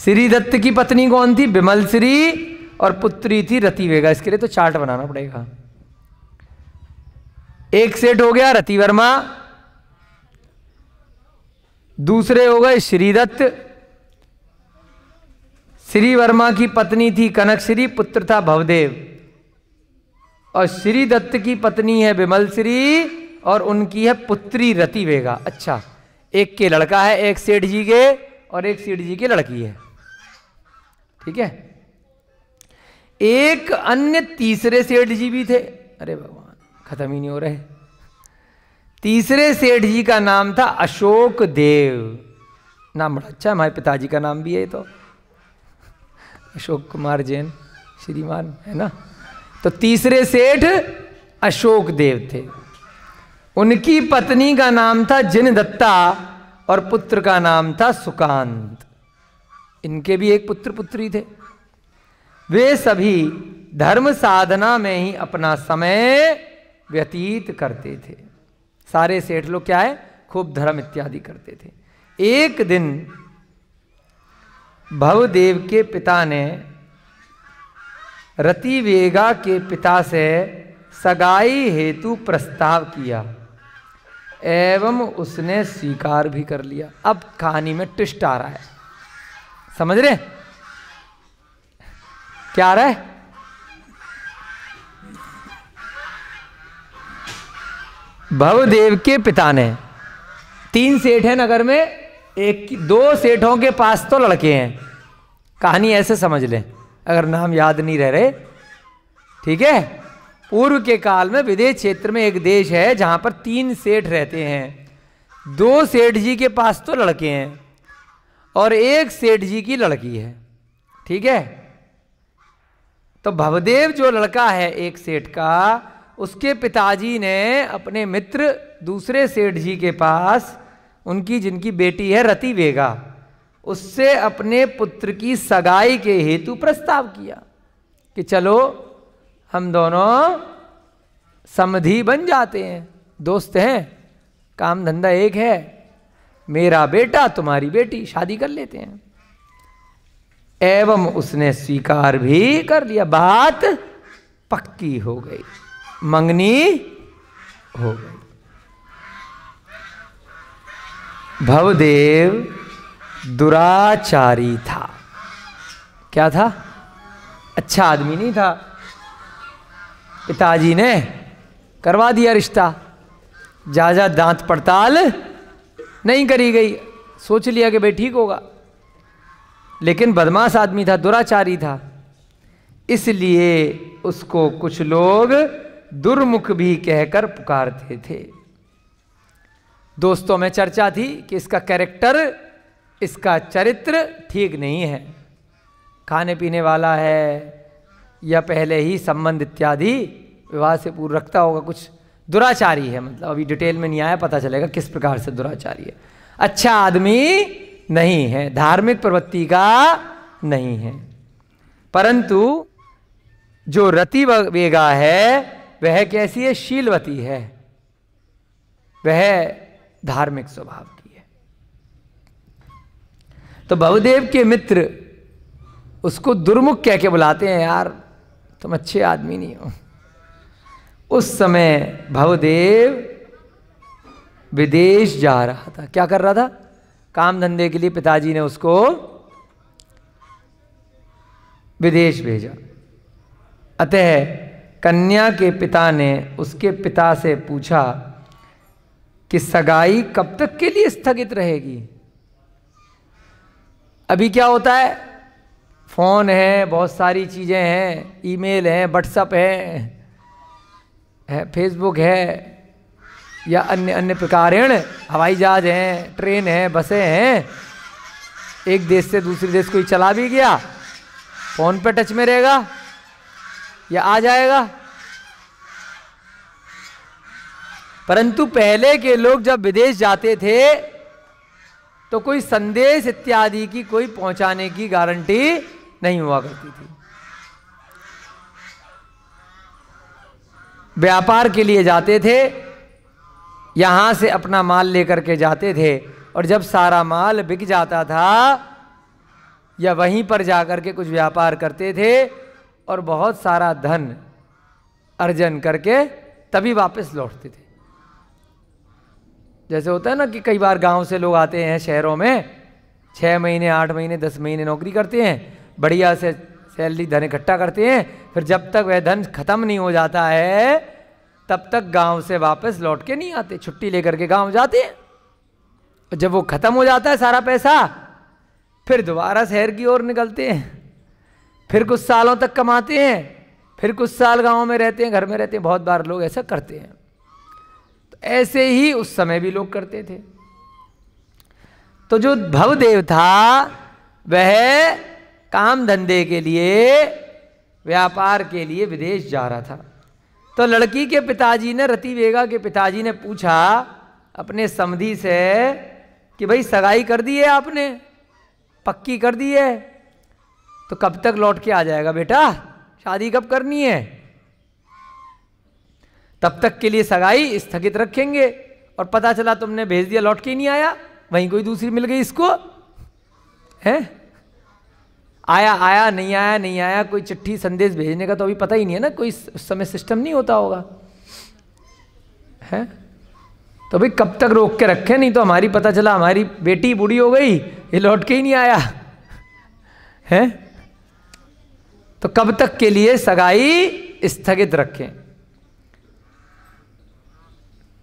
श्री दत्त की पत्नी कौन थी विमल श्री और पुत्री थी रति वेगा इसके लिए तो चार्ट बनाना पड़ेगा एक सेट हो गया रति वर्मा दूसरे हो गए श्रीदत्त श्री वर्मा की पत्नी थी कनक श्री पुत्र था भवदेव और श्री दत्त की पत्नी है विमल श्री और उनकी है पुत्री रति वेगा अच्छा एक के लड़का है एक सेठ जी के और एक सेठ जी की लड़की है ठीक है एक अन्य तीसरे सेठ जी भी थे अरे भगवान खत्म ही नहीं हो रहे तीसरे सेठ जी का नाम था अशोक देव नाम बड़ा अच्छा हमारे पिताजी का नाम भी है तो अशोक कुमार जैन श्रीमान है ना तो तीसरे सेठ अशोक देव थे उनकी पत्नी का नाम था जिन दत्ता और पुत्र का नाम था सुकांत इनके भी एक पुत्र पुत्री थे वे सभी धर्म साधना में ही अपना समय व्यतीत करते थे सारे सेठ लोग क्या है खूब धर्म इत्यादि करते थे एक दिन भवदेव के पिता ने रतिवेगा के पिता से सगाई हेतु प्रस्ताव किया एवं उसने स्वीकार भी कर लिया अब कहानी में ट्विस्ट आ रहा है समझ रहे क्या आ रहा है भवदेव के पिता ने तीन सेठ है नगर में एक दो सेठों के पास तो लड़के हैं कहानी ऐसे समझ लें अगर नाम याद नहीं रह रहे ठीक है पूर्व के काल में विदेश क्षेत्र में एक देश है जहाँ पर तीन सेठ रहते हैं दो सेठ जी के पास तो लड़के हैं और एक सेठ जी की लड़की है ठीक है तो भवदेव जो लड़का है एक सेठ का उसके पिताजी ने अपने मित्र दूसरे सेठ जी के पास उनकी जिनकी बेटी है रति वेगा उससे अपने पुत्र की सगाई के हेतु प्रस्ताव किया कि चलो हम दोनों समधि बन जाते हैं दोस्त हैं काम धंधा एक है मेरा बेटा तुम्हारी बेटी शादी कर लेते हैं एवं उसने स्वीकार भी कर लिया बात पक्की हो गई मंगनी हो गई भवदेव दुराचारी था क्या था अच्छा आदमी नहीं था पिताजी ने करवा दिया रिश्ता जाजा दांत पड़ताल नहीं करी गई सोच लिया कि भाई ठीक होगा लेकिन बदमाश आदमी था दुराचारी था इसलिए उसको कुछ लोग दुर्मुख भी कहकर पुकारते थे, थे। दोस्तों में चर्चा थी कि इसका कैरेक्टर इसका चरित्र ठीक नहीं है खाने पीने वाला है या पहले ही संबंध इत्यादि विवाह से पूर्व रखता होगा कुछ दुराचारी है मतलब अभी डिटेल में नहीं आया पता चलेगा किस प्रकार से दुराचारी है अच्छा आदमी नहीं है धार्मिक प्रवृत्ति का नहीं है परंतु जो रति वेगा है वह कैसी है शीलवती है वह धार्मिक स्वभाव की है तो भवदेव के मित्र उसको दुर्मुख कह के बुलाते हैं यार तुम अच्छे आदमी नहीं हो उस समय भवदेव विदेश जा रहा था क्या कर रहा था काम धंधे के लिए पिताजी ने उसको विदेश भेजा अतः कन्या के पिता ने उसके पिता से पूछा कि सगाई कब तक के लिए स्थगित रहेगी अभी क्या होता है फ़ोन है बहुत सारी चीज़ें हैं ईमेल है व्हाट्सअप है, है फेसबुक है या अन्य अन्य प्रकार हवाई जहाज हैं ट्रेन हैं बसें हैं एक देश से दूसरे देश कोई चला भी गया फ़ोन पे टच में रहेगा या आ जाएगा परंतु पहले के लोग जब विदेश जाते थे तो कोई संदेश इत्यादि की कोई पहुंचाने की गारंटी नहीं हुआ करती थी व्यापार के लिए जाते थे यहां से अपना माल लेकर के जाते थे और जब सारा माल बिक जाता था या वहीं पर जाकर के कुछ व्यापार करते थे और बहुत सारा धन अर्जन करके तभी वापस लौटते थे जैसे होता है ना कि कई बार गांव से लोग आते हैं शहरों में छः महीने आठ महीने दस महीने नौकरी करते हैं बढ़िया से सैलरी धन इकट्ठा करते हैं फिर जब तक वह धन खत्म नहीं हो जाता है तब तक गांव से वापस लौट के नहीं आते छुट्टी लेकर के गांव जाते हैं जब वो खत्म हो जाता है सारा पैसा फिर दोबारा शहर की ओर निकलते हैं फिर कुछ सालों तक कमाते हैं फिर कुछ साल गाँव में रहते हैं घर में रहते हैं बहुत बार लोग ऐसा करते हैं ऐसे ही उस समय भी लोग करते थे तो जो भवदेव था वह काम धंधे के लिए व्यापार के लिए विदेश जा रहा था तो लड़की के पिताजी ने रति वेगा के पिताजी ने पूछा अपने समधि से कि भाई सगाई कर दी है आपने पक्की कर दी है तो कब तक लौट के आ जाएगा बेटा शादी कब करनी है तब तक के लिए सगाई स्थगित रखेंगे और पता चला तुमने भेज दिया लौट के नहीं आया वहीं कोई दूसरी मिल गई इसको है आया आया नहीं आया नहीं आया कोई चिट्ठी संदेश भेजने का तो अभी पता ही नहीं है ना कोई उस समय सिस्टम नहीं होता होगा है तो भाई कब तक रोक के रखे नहीं तो हमारी पता चला हमारी बेटी बूढ़ी हो गई ये लौट के ही नहीं आया है तो कब तक के लिए सगाई स्थगित रखें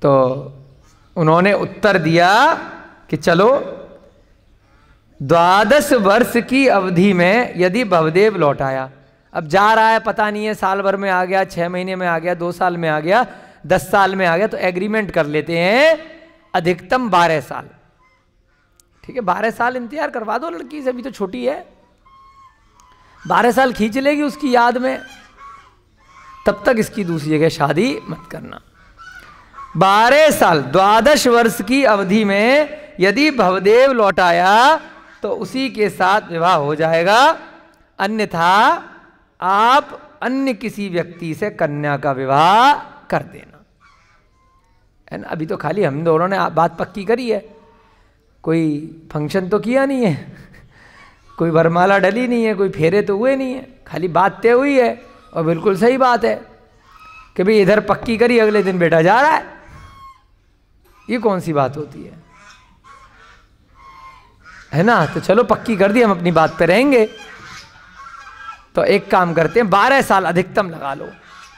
तो उन्होंने उत्तर दिया कि चलो द्वादश वर्ष की अवधि में यदि भवदेव लौट आया अब जा रहा है पता नहीं है साल भर में आ गया छः महीने में आ गया दो साल में आ गया दस साल में आ गया तो एग्रीमेंट कर लेते हैं अधिकतम बारह साल ठीक है बारह साल इंतजार करवा दो लड़की से अभी तो छोटी है बारह साल खींच लेगी उसकी याद में तब तक इसकी दूसरी जगह शादी मत करना बारह साल द्वादश वर्ष की अवधि में यदि भवदेव लौटाया तो उसी के साथ विवाह हो जाएगा अन्यथा आप अन्य किसी व्यक्ति से कन्या का विवाह कर देना है ना अभी तो खाली हम दोनों ने बात पक्की करी है कोई फंक्शन तो किया नहीं है कोई वरमाला डली नहीं है कोई फेरे तो हुए नहीं है खाली बात तय हुई है और बिल्कुल सही बात है कि भाई इधर पक्की करी अगले दिन बेटा जा रहा है ये कौन सी बात होती है है ना तो चलो पक्की कर दी हम अपनी बात पे रहेंगे तो एक काम करते हैं बारह साल अधिकतम लगा लो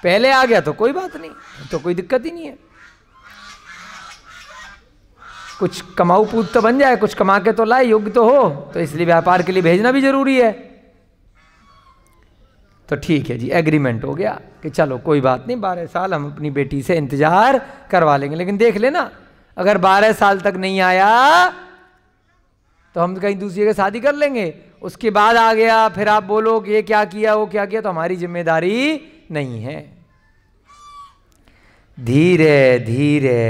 पहले आ गया तो कोई बात नहीं तो कोई दिक्कत ही नहीं है कुछ कमाऊ पूत तो बन जाए कुछ कमा के तो लाए योग्य तो हो तो इसलिए व्यापार के लिए भेजना भी जरूरी है तो ठीक है जी एग्रीमेंट हो गया कि चलो कोई बात नहीं बारह साल हम अपनी बेटी से इंतज़ार करवा लेंगे लेकिन देख लेना अगर बारह साल तक नहीं आया तो हम कहीं दूसरे के शादी कर लेंगे उसके बाद आ गया फिर आप बोलो कि ये क्या किया वो क्या किया तो हमारी जिम्मेदारी नहीं है धीरे धीरे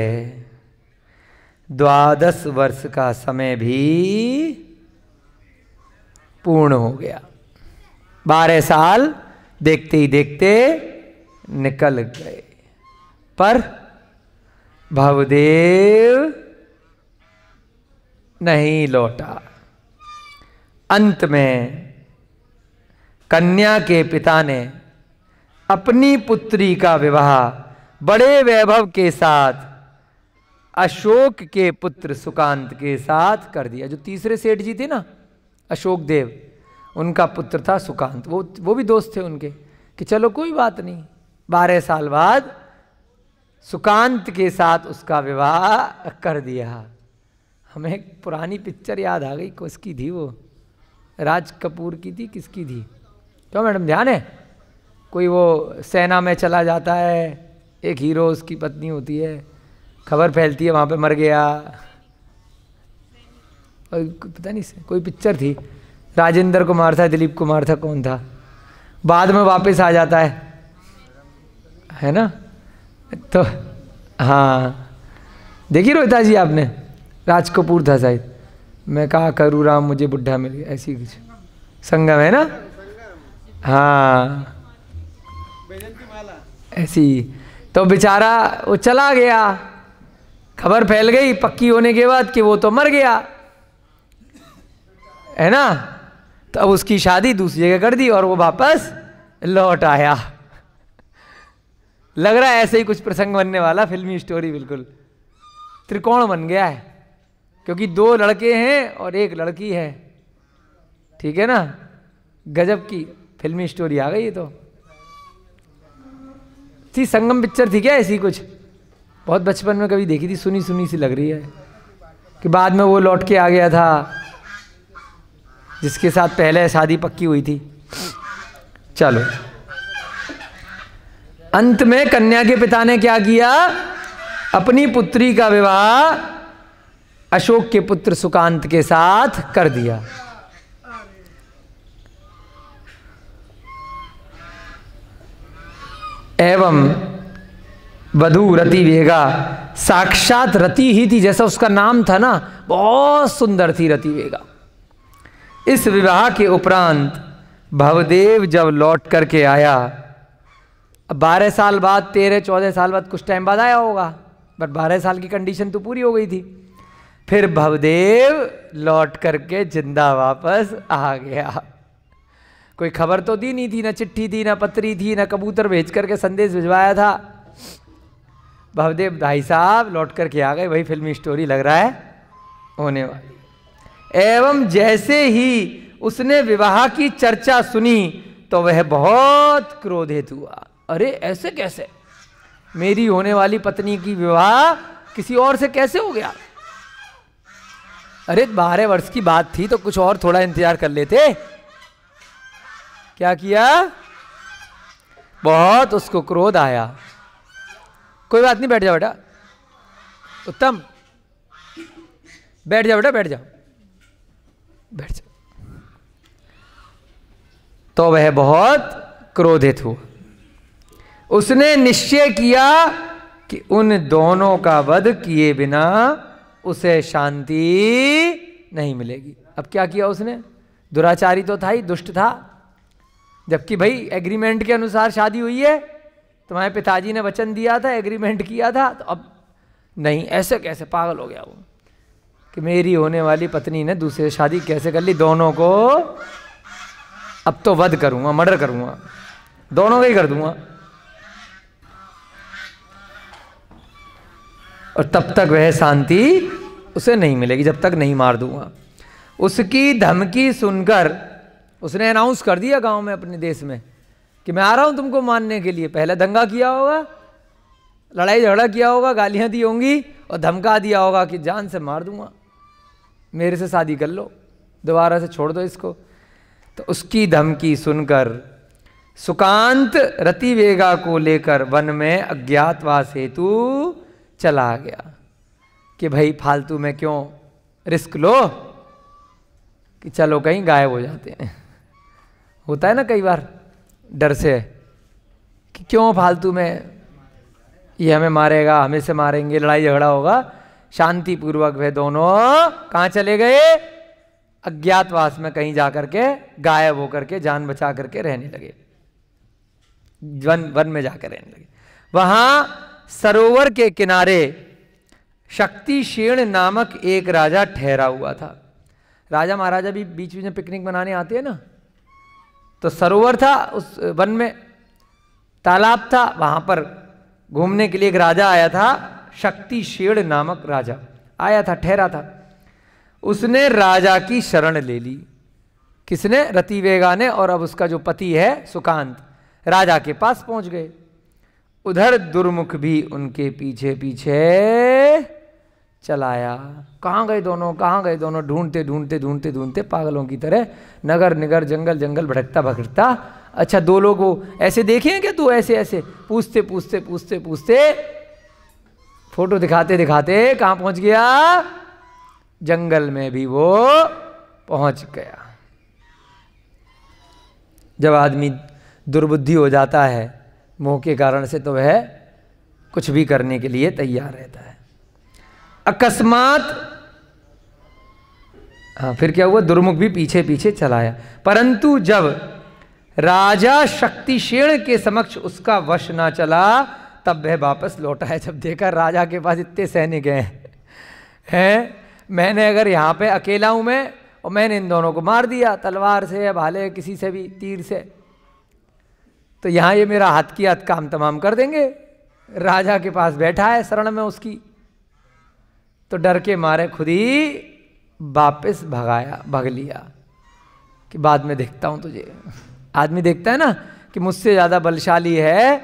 द्वादश वर्ष का समय भी पूर्ण हो गया बारह साल देखते ही देखते निकल गए पर भवदेव नहीं लौटा अंत में कन्या के पिता ने अपनी पुत्री का विवाह बड़े वैभव के साथ अशोक के पुत्र सुकांत के साथ कर दिया जो तीसरे सेठ जी थे ना अशोक देव उनका पुत्र था सुकांत वो वो भी दोस्त थे उनके कि चलो कोई बात नहीं बारह साल बाद सुकांत के साथ उसका विवाह कर दिया हमें एक पुरानी पिक्चर याद आ गई किसकी थी वो राज कपूर की थी किसकी थी क्यों मैडम ध्यान है कोई वो सेना में चला जाता है एक हीरो उसकी पत्नी होती है खबर फैलती है वहाँ पे मर गया और पता नहीं कोई पिक्चर थी राजेंद्र कुमार था दिलीप कुमार था कौन था बाद में वापस आ जाता है है ना तो हाँ देखी रोहिता जी आपने राज कपूर था शायद मैं कहा करूँ राम मुझे बुढ़ा मिल गया ऐसी कुछ संगम है ना हाँ ऐसी तो बेचारा वो चला गया खबर फैल गई पक्की होने के बाद कि वो तो मर गया है ना तो अब उसकी शादी दूसरी जगह कर दी और वो वापस लौट आया लग रहा है ऐसे ही कुछ प्रसंग बनने वाला फिल्मी स्टोरी बिल्कुल त्रिकोण बन गया है क्योंकि दो लड़के हैं और एक लड़की है ठीक है ना गजब की फिल्मी स्टोरी आ गई तो थी संगम पिक्चर थी क्या ऐसी कुछ बहुत बचपन में कभी देखी थी सुनी सुनी सी लग रही है कि बाद में वो लौट के आ गया था जिसके साथ पहले शादी पक्की हुई थी चलो अंत में कन्या के पिता ने क्या किया अपनी पुत्री का विवाह अशोक के पुत्र सुकांत के साथ कर दिया एवं वधु रति वेगा साक्षात रति ही थी जैसा उसका नाम था ना बहुत सुंदर थी रति वेगा इस विवाह के उपरांत भवदेव जब लौट करके आया अब बारह साल बाद तेरह चौदह साल बाद कुछ टाइम बाद आया होगा बट बारह साल की कंडीशन तो पूरी हो गई थी फिर भवदेव लौट करके जिंदा वापस आ गया कोई खबर तो दी नहीं थी ना चिट्ठी थी ना पत्री थी ना कबूतर भेज करके संदेश भिजवाया था भवदेव भाई साहब लौट करके आ गए वही फिल्मी स्टोरी लग रहा है होने वाली एवं जैसे ही उसने विवाह की चर्चा सुनी तो वह बहुत क्रोधित हुआ अरे ऐसे कैसे मेरी होने वाली पत्नी की विवाह किसी और से कैसे हो गया अरे बारह वर्ष की बात थी तो कुछ और थोड़ा इंतजार कर लेते क्या किया बहुत उसको क्रोध आया कोई बात नहीं बैठ जाओ बेटा उत्तम बैठ जाओ बेटा बैठ जाओ बैठ जाओ तो वह बहुत क्रोधित हुआ उसने निश्चय किया कि उन दोनों का वध किए बिना उसे शांति नहीं मिलेगी अब क्या किया उसने दुराचारी तो था ही दुष्ट था जबकि भाई एग्रीमेंट के अनुसार शादी हुई है तुम्हारे पिताजी ने वचन दिया था एग्रीमेंट किया था तो अब नहीं ऐसे कैसे पागल हो गया वो कि मेरी होने वाली पत्नी ने दूसरे शादी कैसे कर ली दोनों को अब तो वध करूँगा मर्डर करूँगा दोनों का ही कर दूंगा और तब तक वह शांति उसे नहीं मिलेगी जब तक नहीं मार दूंगा उसकी धमकी सुनकर उसने अनाउंस कर दिया गांव में अपने देश में कि मैं आ रहा हूं तुमको मानने के लिए पहले दंगा किया होगा लड़ाई झगड़ा किया होगा गालियां दी होंगी और धमका दिया होगा कि जान से मार दूंगा मेरे से शादी कर लो दोबारा से छोड़ दो इसको तो उसकी धमकी सुनकर सुकांत रतिवेगा को लेकर वन में अज्ञातवास हेतु चला गया कि भाई फालतू में क्यों रिस्क लो कि चलो कहीं गायब हो जाते हैं होता है ना कई बार डर से कि क्यों फालतू में ये हमें मारेगा हमें से मारेंगे लड़ाई झगड़ा होगा शांतिपूर्वक वे दोनों कहाँ चले गए अज्ञातवास में कहीं जा करके गायब होकर के जान बचा करके रहने लगे वन वन में जाकर रहने लगे वहां सरोवर के किनारे शेण नामक एक राजा ठहरा हुआ था राजा महाराजा भी बीच बीच में पिकनिक मनाने आते हैं ना तो सरोवर था उस वन में तालाब था वहां पर घूमने के लिए एक राजा आया था शेण नामक राजा आया था ठहरा था उसने राजा की शरण ले ली किसने रतिवेगा ने और अब उसका जो पति है सुकांत राजा के पास पहुँच गए उधर दुर्मुख भी उनके पीछे पीछे चलाया कहाँ गए दोनों कहाँ गए दोनों ढूंढते ढूंढते ढूंढते ढूंढते पागलों की तरह नगर निगर जंगल जंगल भटकता भटकता अच्छा दो लोग ऐसे देखे हैं क्या तू ऐसे ऐसे पूछते पूछते पूछते पूछते फोटो दिखाते दिखाते कहाँ पहुँच गया जंगल में भी वो पहुँच गया जब आदमी दुर्बुद्धि हो जाता है मोह के कारण से तो वह कुछ भी करने के लिए तैयार रहता है अकस्मात हाँ फिर क्या हुआ दुर्मुख भी पीछे पीछे चलाया परंतु जब राजा शक्तिशेण के समक्ष उसका वश ना चला तब वह वापस लौटा है जब देखा राजा के पास इतने सैनिक हैं हैं मैंने अगर यहाँ पे अकेला हूँ मैं और मैंने इन दोनों को मार दिया तलवार से या भाले किसी से भी तीर से तो यहाँ ये मेरा हाथ की हाथ काम तमाम कर देंगे राजा के पास बैठा है शरण में उसकी तो डर के मारे खुद ही वापस भगाया भग लिया कि बाद में देखता हूँ तुझे आदमी देखता है ना कि मुझसे ज़्यादा बलशाली है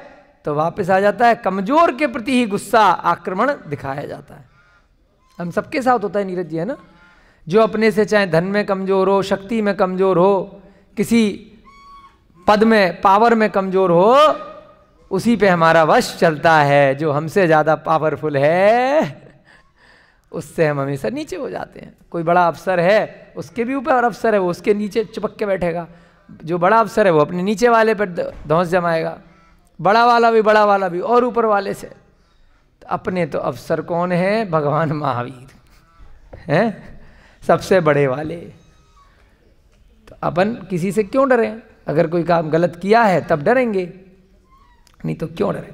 तो वापस आ जाता है कमज़ोर के प्रति ही गुस्सा आक्रमण दिखाया जाता है हम सबके साथ होता है नीरज जी है ना जो अपने से चाहे धन में कमज़ोर हो शक्ति में कमज़ोर हो किसी पद में पावर में कमजोर हो उसी पे हमारा वश चलता है जो हमसे ज़्यादा पावरफुल है उससे हम हमेशा नीचे हो जाते हैं कोई बड़ा अफसर है उसके भी ऊपर अफसर है वो उसके नीचे चिपक के बैठेगा जो बड़ा अफसर है वो अपने नीचे वाले पर धौस जमाएगा बड़ा वाला भी बड़ा वाला भी और ऊपर वाले से तो अपने तो अफसर कौन है भगवान महावीर हैं सबसे बड़े वाले तो अपन किसी से क्यों डरें अगर कोई काम गलत किया है तब डरेंगे नहीं तो क्यों डरे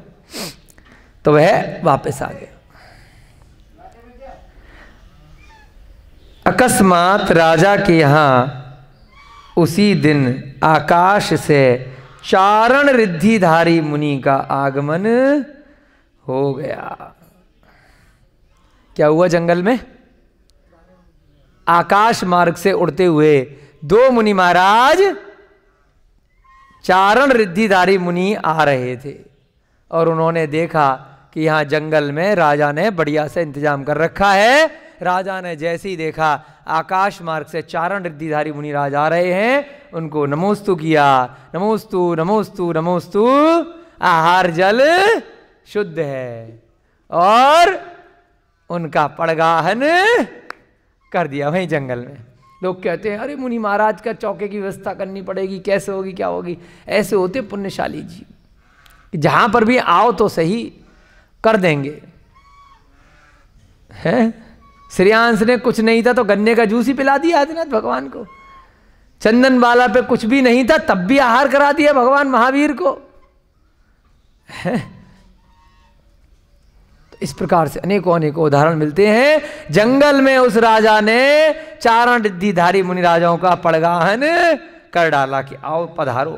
तो वह वापस आ गया अकस्मात राजा के यहां उसी दिन आकाश से चारण रिद्धिधारी मुनि का आगमन हो गया क्या हुआ जंगल में आकाश मार्ग से उड़ते हुए दो मुनि महाराज चारण रिद्धिधारी मुनि आ रहे थे और उन्होंने देखा कि यहाँ जंगल में राजा ने बढ़िया से इंतजाम कर रखा है राजा ने जैसे ही देखा आकाश मार्ग से चारण रिद्धिधारी मुनि राज आ रहे हैं उनको नमोस्तु किया नमोस्तु नमोस्तु नमोस्तु आहार जल शुद्ध है और उनका पड़गाहन कर दिया वहीं जंगल में लोग कहते हैं अरे मुनि महाराज का चौके की व्यवस्था करनी पड़ेगी कैसे होगी क्या होगी ऐसे होते पुण्यशाली जी जहां पर भी आओ तो सही कर देंगे हैं श्रेयांश ने कुछ नहीं था तो गन्ने का जूस ही पिला दिया आदिनाथ भगवान को चंदन बाला पे कुछ भी नहीं था तब भी आहार करा दिया भगवान महावीर को है? इस प्रकार से अनेकों अनेकों उदाहरण मिलते हैं जंगल में उस राजा ने चारण रिद्धिधारी मुनि राजाओं का पड़गाहन कर डाला कि आओ पधारो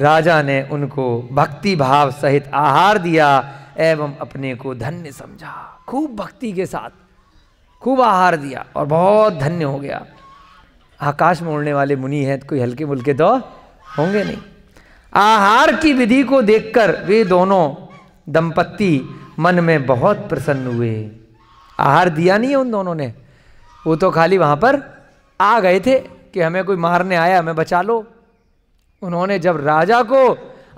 राजा ने उनको भक्ति भाव सहित आहार दिया एवं अपने को धन्य समझा खूब भक्ति के साथ खूब आहार दिया और बहुत धन्य हो गया आकाश में उड़ने वाले मुनि हैं तो कोई हल्के मुल्के तो होंगे नहीं आहार की विधि को देखकर वे दोनों दंपत्ति मन में बहुत प्रसन्न हुए आहार दिया नहीं है उन दोनों ने वो तो खाली वहाँ पर आ गए थे कि हमें कोई मारने आया हमें बचा लो उन्होंने जब राजा को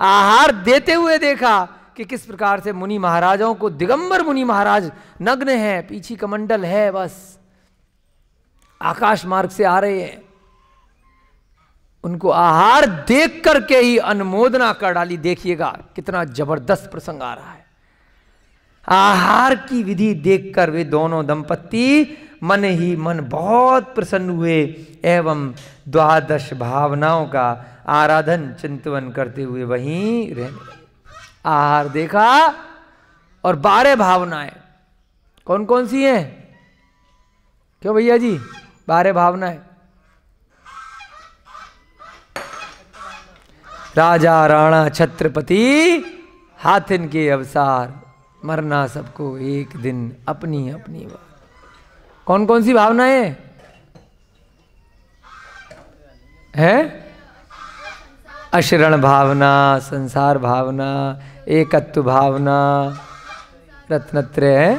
आहार देते हुए देखा कि किस प्रकार से मुनि महाराजाओं को दिगंबर मुनि महाराज नग्न हैं पीछे कमंडल है बस आकाश मार्ग से आ रहे हैं उनको आहार देख करके ही अनुमोदना कर डाली देखिएगा कितना जबरदस्त प्रसंग आ रहा है आहार की विधि देखकर वे दोनों दंपत्ति मन ही मन बहुत प्रसन्न हुए एवं द्वादश भावनाओं का आराधन चिंतवन करते हुए वहीं रहने आहार देखा और बारह भावनाएं कौन कौन सी हैं क्यों भैया जी बारह भावनाएं राजा राणा छत्रपति हाथिन के अवसार मरना सबको एक दिन अपनी अपनी बात कौन कौन सी भावना है? है अशरण भावना संसार भावना एकत्व भावना रत्नत्र है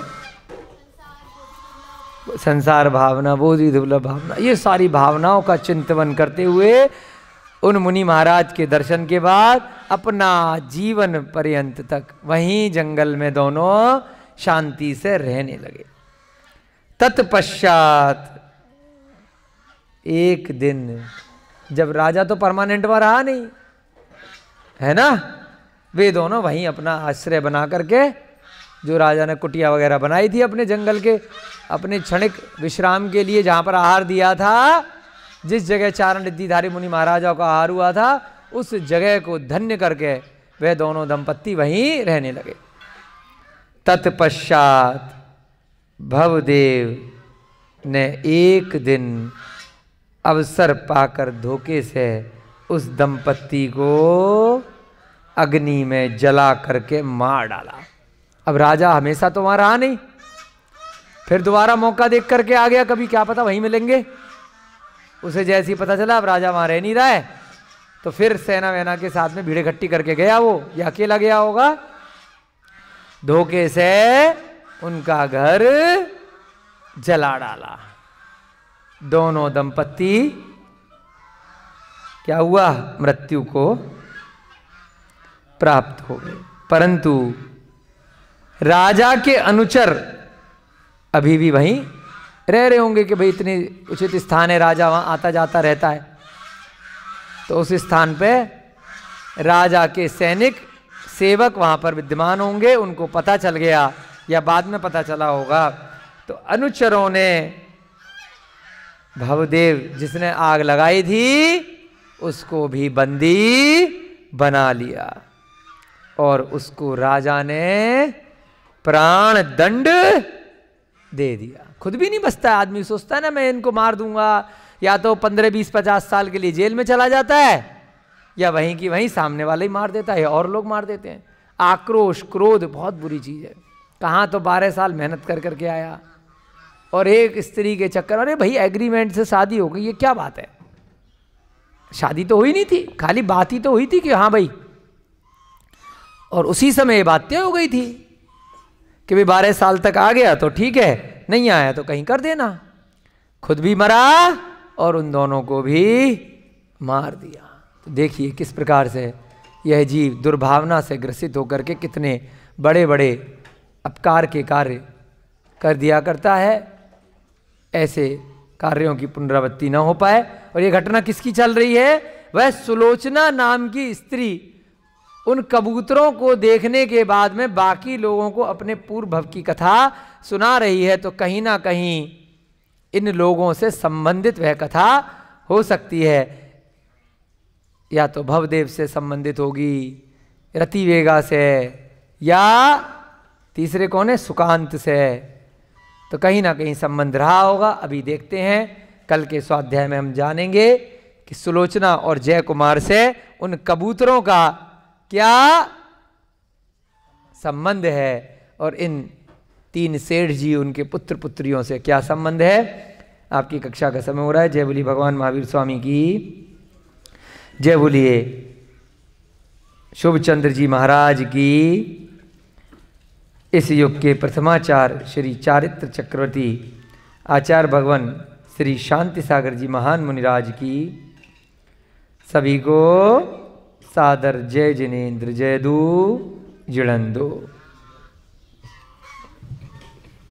संसार भावना बोधि दुर्लभ भावना ये सारी भावनाओं का चिंतवन करते हुए उन मुनि महाराज के दर्शन के बाद अपना जीवन पर्यंत तक वहीं जंगल में दोनों शांति से रहने लगे तत्पश्चात एक दिन जब राजा तो परमानेंट में रहा नहीं है ना वे दोनों वहीं अपना आश्रय बना करके जो राजा ने कुटिया वगैरह बनाई थी अपने जंगल के अपने क्षणिक विश्राम के लिए जहां पर आहार दिया था जिस जगह चारण रिद्धिधारी मुनि महाराजा का आहार हुआ था उस जगह को धन्य करके वह दोनों दंपत्ति वहीं रहने लगे तत्पश्चात भवदेव ने एक दिन अवसर पाकर धोखे से उस दंपत्ति को अग्नि में जला करके मार डाला अब राजा हमेशा तो वहाँ रहा नहीं फिर दोबारा मौका देख करके आ गया कभी क्या पता वहीं मिलेंगे उसे जैसे ही पता चला अब राजा वहां रह नहीं रहा है तो फिर सेना वेना के साथ में भीड़ इकट्ठी करके गया वो या अकेला गया होगा धोखे से उनका घर जला डाला दोनों दंपत्ति क्या हुआ मृत्यु को प्राप्त हो गए परंतु राजा के अनुचर अभी भी वहीं रह रहे होंगे कि भाई इतनी उचित स्थान है राजा वहाँ आता जाता रहता है तो उस स्थान पे राजा के सैनिक सेवक वहाँ पर विद्यमान होंगे उनको पता चल गया या बाद में पता चला होगा तो अनुचरों ने भवदेव जिसने आग लगाई थी उसको भी बंदी बना लिया और उसको राजा ने प्राण दंड दे दिया खुद भी नहीं बचता आदमी सोचता है ना मैं इनको मार दूंगा या तो पंद्रह बीस पचास साल के लिए जेल में चला जाता है या वहीं की वहीं सामने वाले ही मार देता है और लोग मार देते हैं आक्रोश क्रोध बहुत बुरी चीज़ है कहाँ तो बारह साल मेहनत कर करके आया और एक स्त्री के चक्कर अरे भाई एग्रीमेंट से शादी हो गई ये क्या बात है शादी तो हुई नहीं थी खाली बात ही तो हुई थी कि हाँ भाई और उसी समय ये बात तय हो गई थी कि भाई बारह साल तक आ गया तो ठीक है नहीं आया तो कहीं कर देना खुद भी मरा और उन दोनों को भी मार दिया तो देखिए किस प्रकार से यह जीव दुर्भावना से ग्रसित होकर के कितने बड़े बड़े अपकार के कार्य कर दिया करता है ऐसे कार्यों की पुनरावृत्ति ना हो पाए और यह घटना किसकी चल रही है वह सुलोचना नाम की स्त्री उन कबूतरों को देखने के बाद में बाकी लोगों को अपने पूर्व भव की कथा सुना रही है तो कहीं ना कहीं इन लोगों से संबंधित वह कथा हो सकती है या तो भवदेव से संबंधित होगी रतिवेगा से या तीसरे कौन है सुकांत से तो कहीं ना कहीं संबंध रहा होगा अभी देखते हैं कल के स्वाध्याय में हम जानेंगे कि सुलोचना और जय कुमार से उन कबूतरों का क्या संबंध है और इन तीन सेठ जी उनके पुत्र पुत्रियों से क्या संबंध है आपकी कक्षा का समय हो रहा है जय बोली भगवान महावीर स्वामी की जय बोलिए शुभचंद्र जी महाराज की इस युग के प्रथमाचार श्री चारित्र चक्रवर्ती आचार्य भगवान श्री शांति सागर जी महान मुनिराज की सभी को સાદર જય જિનેન્દ્ર જય દુ જળંદુ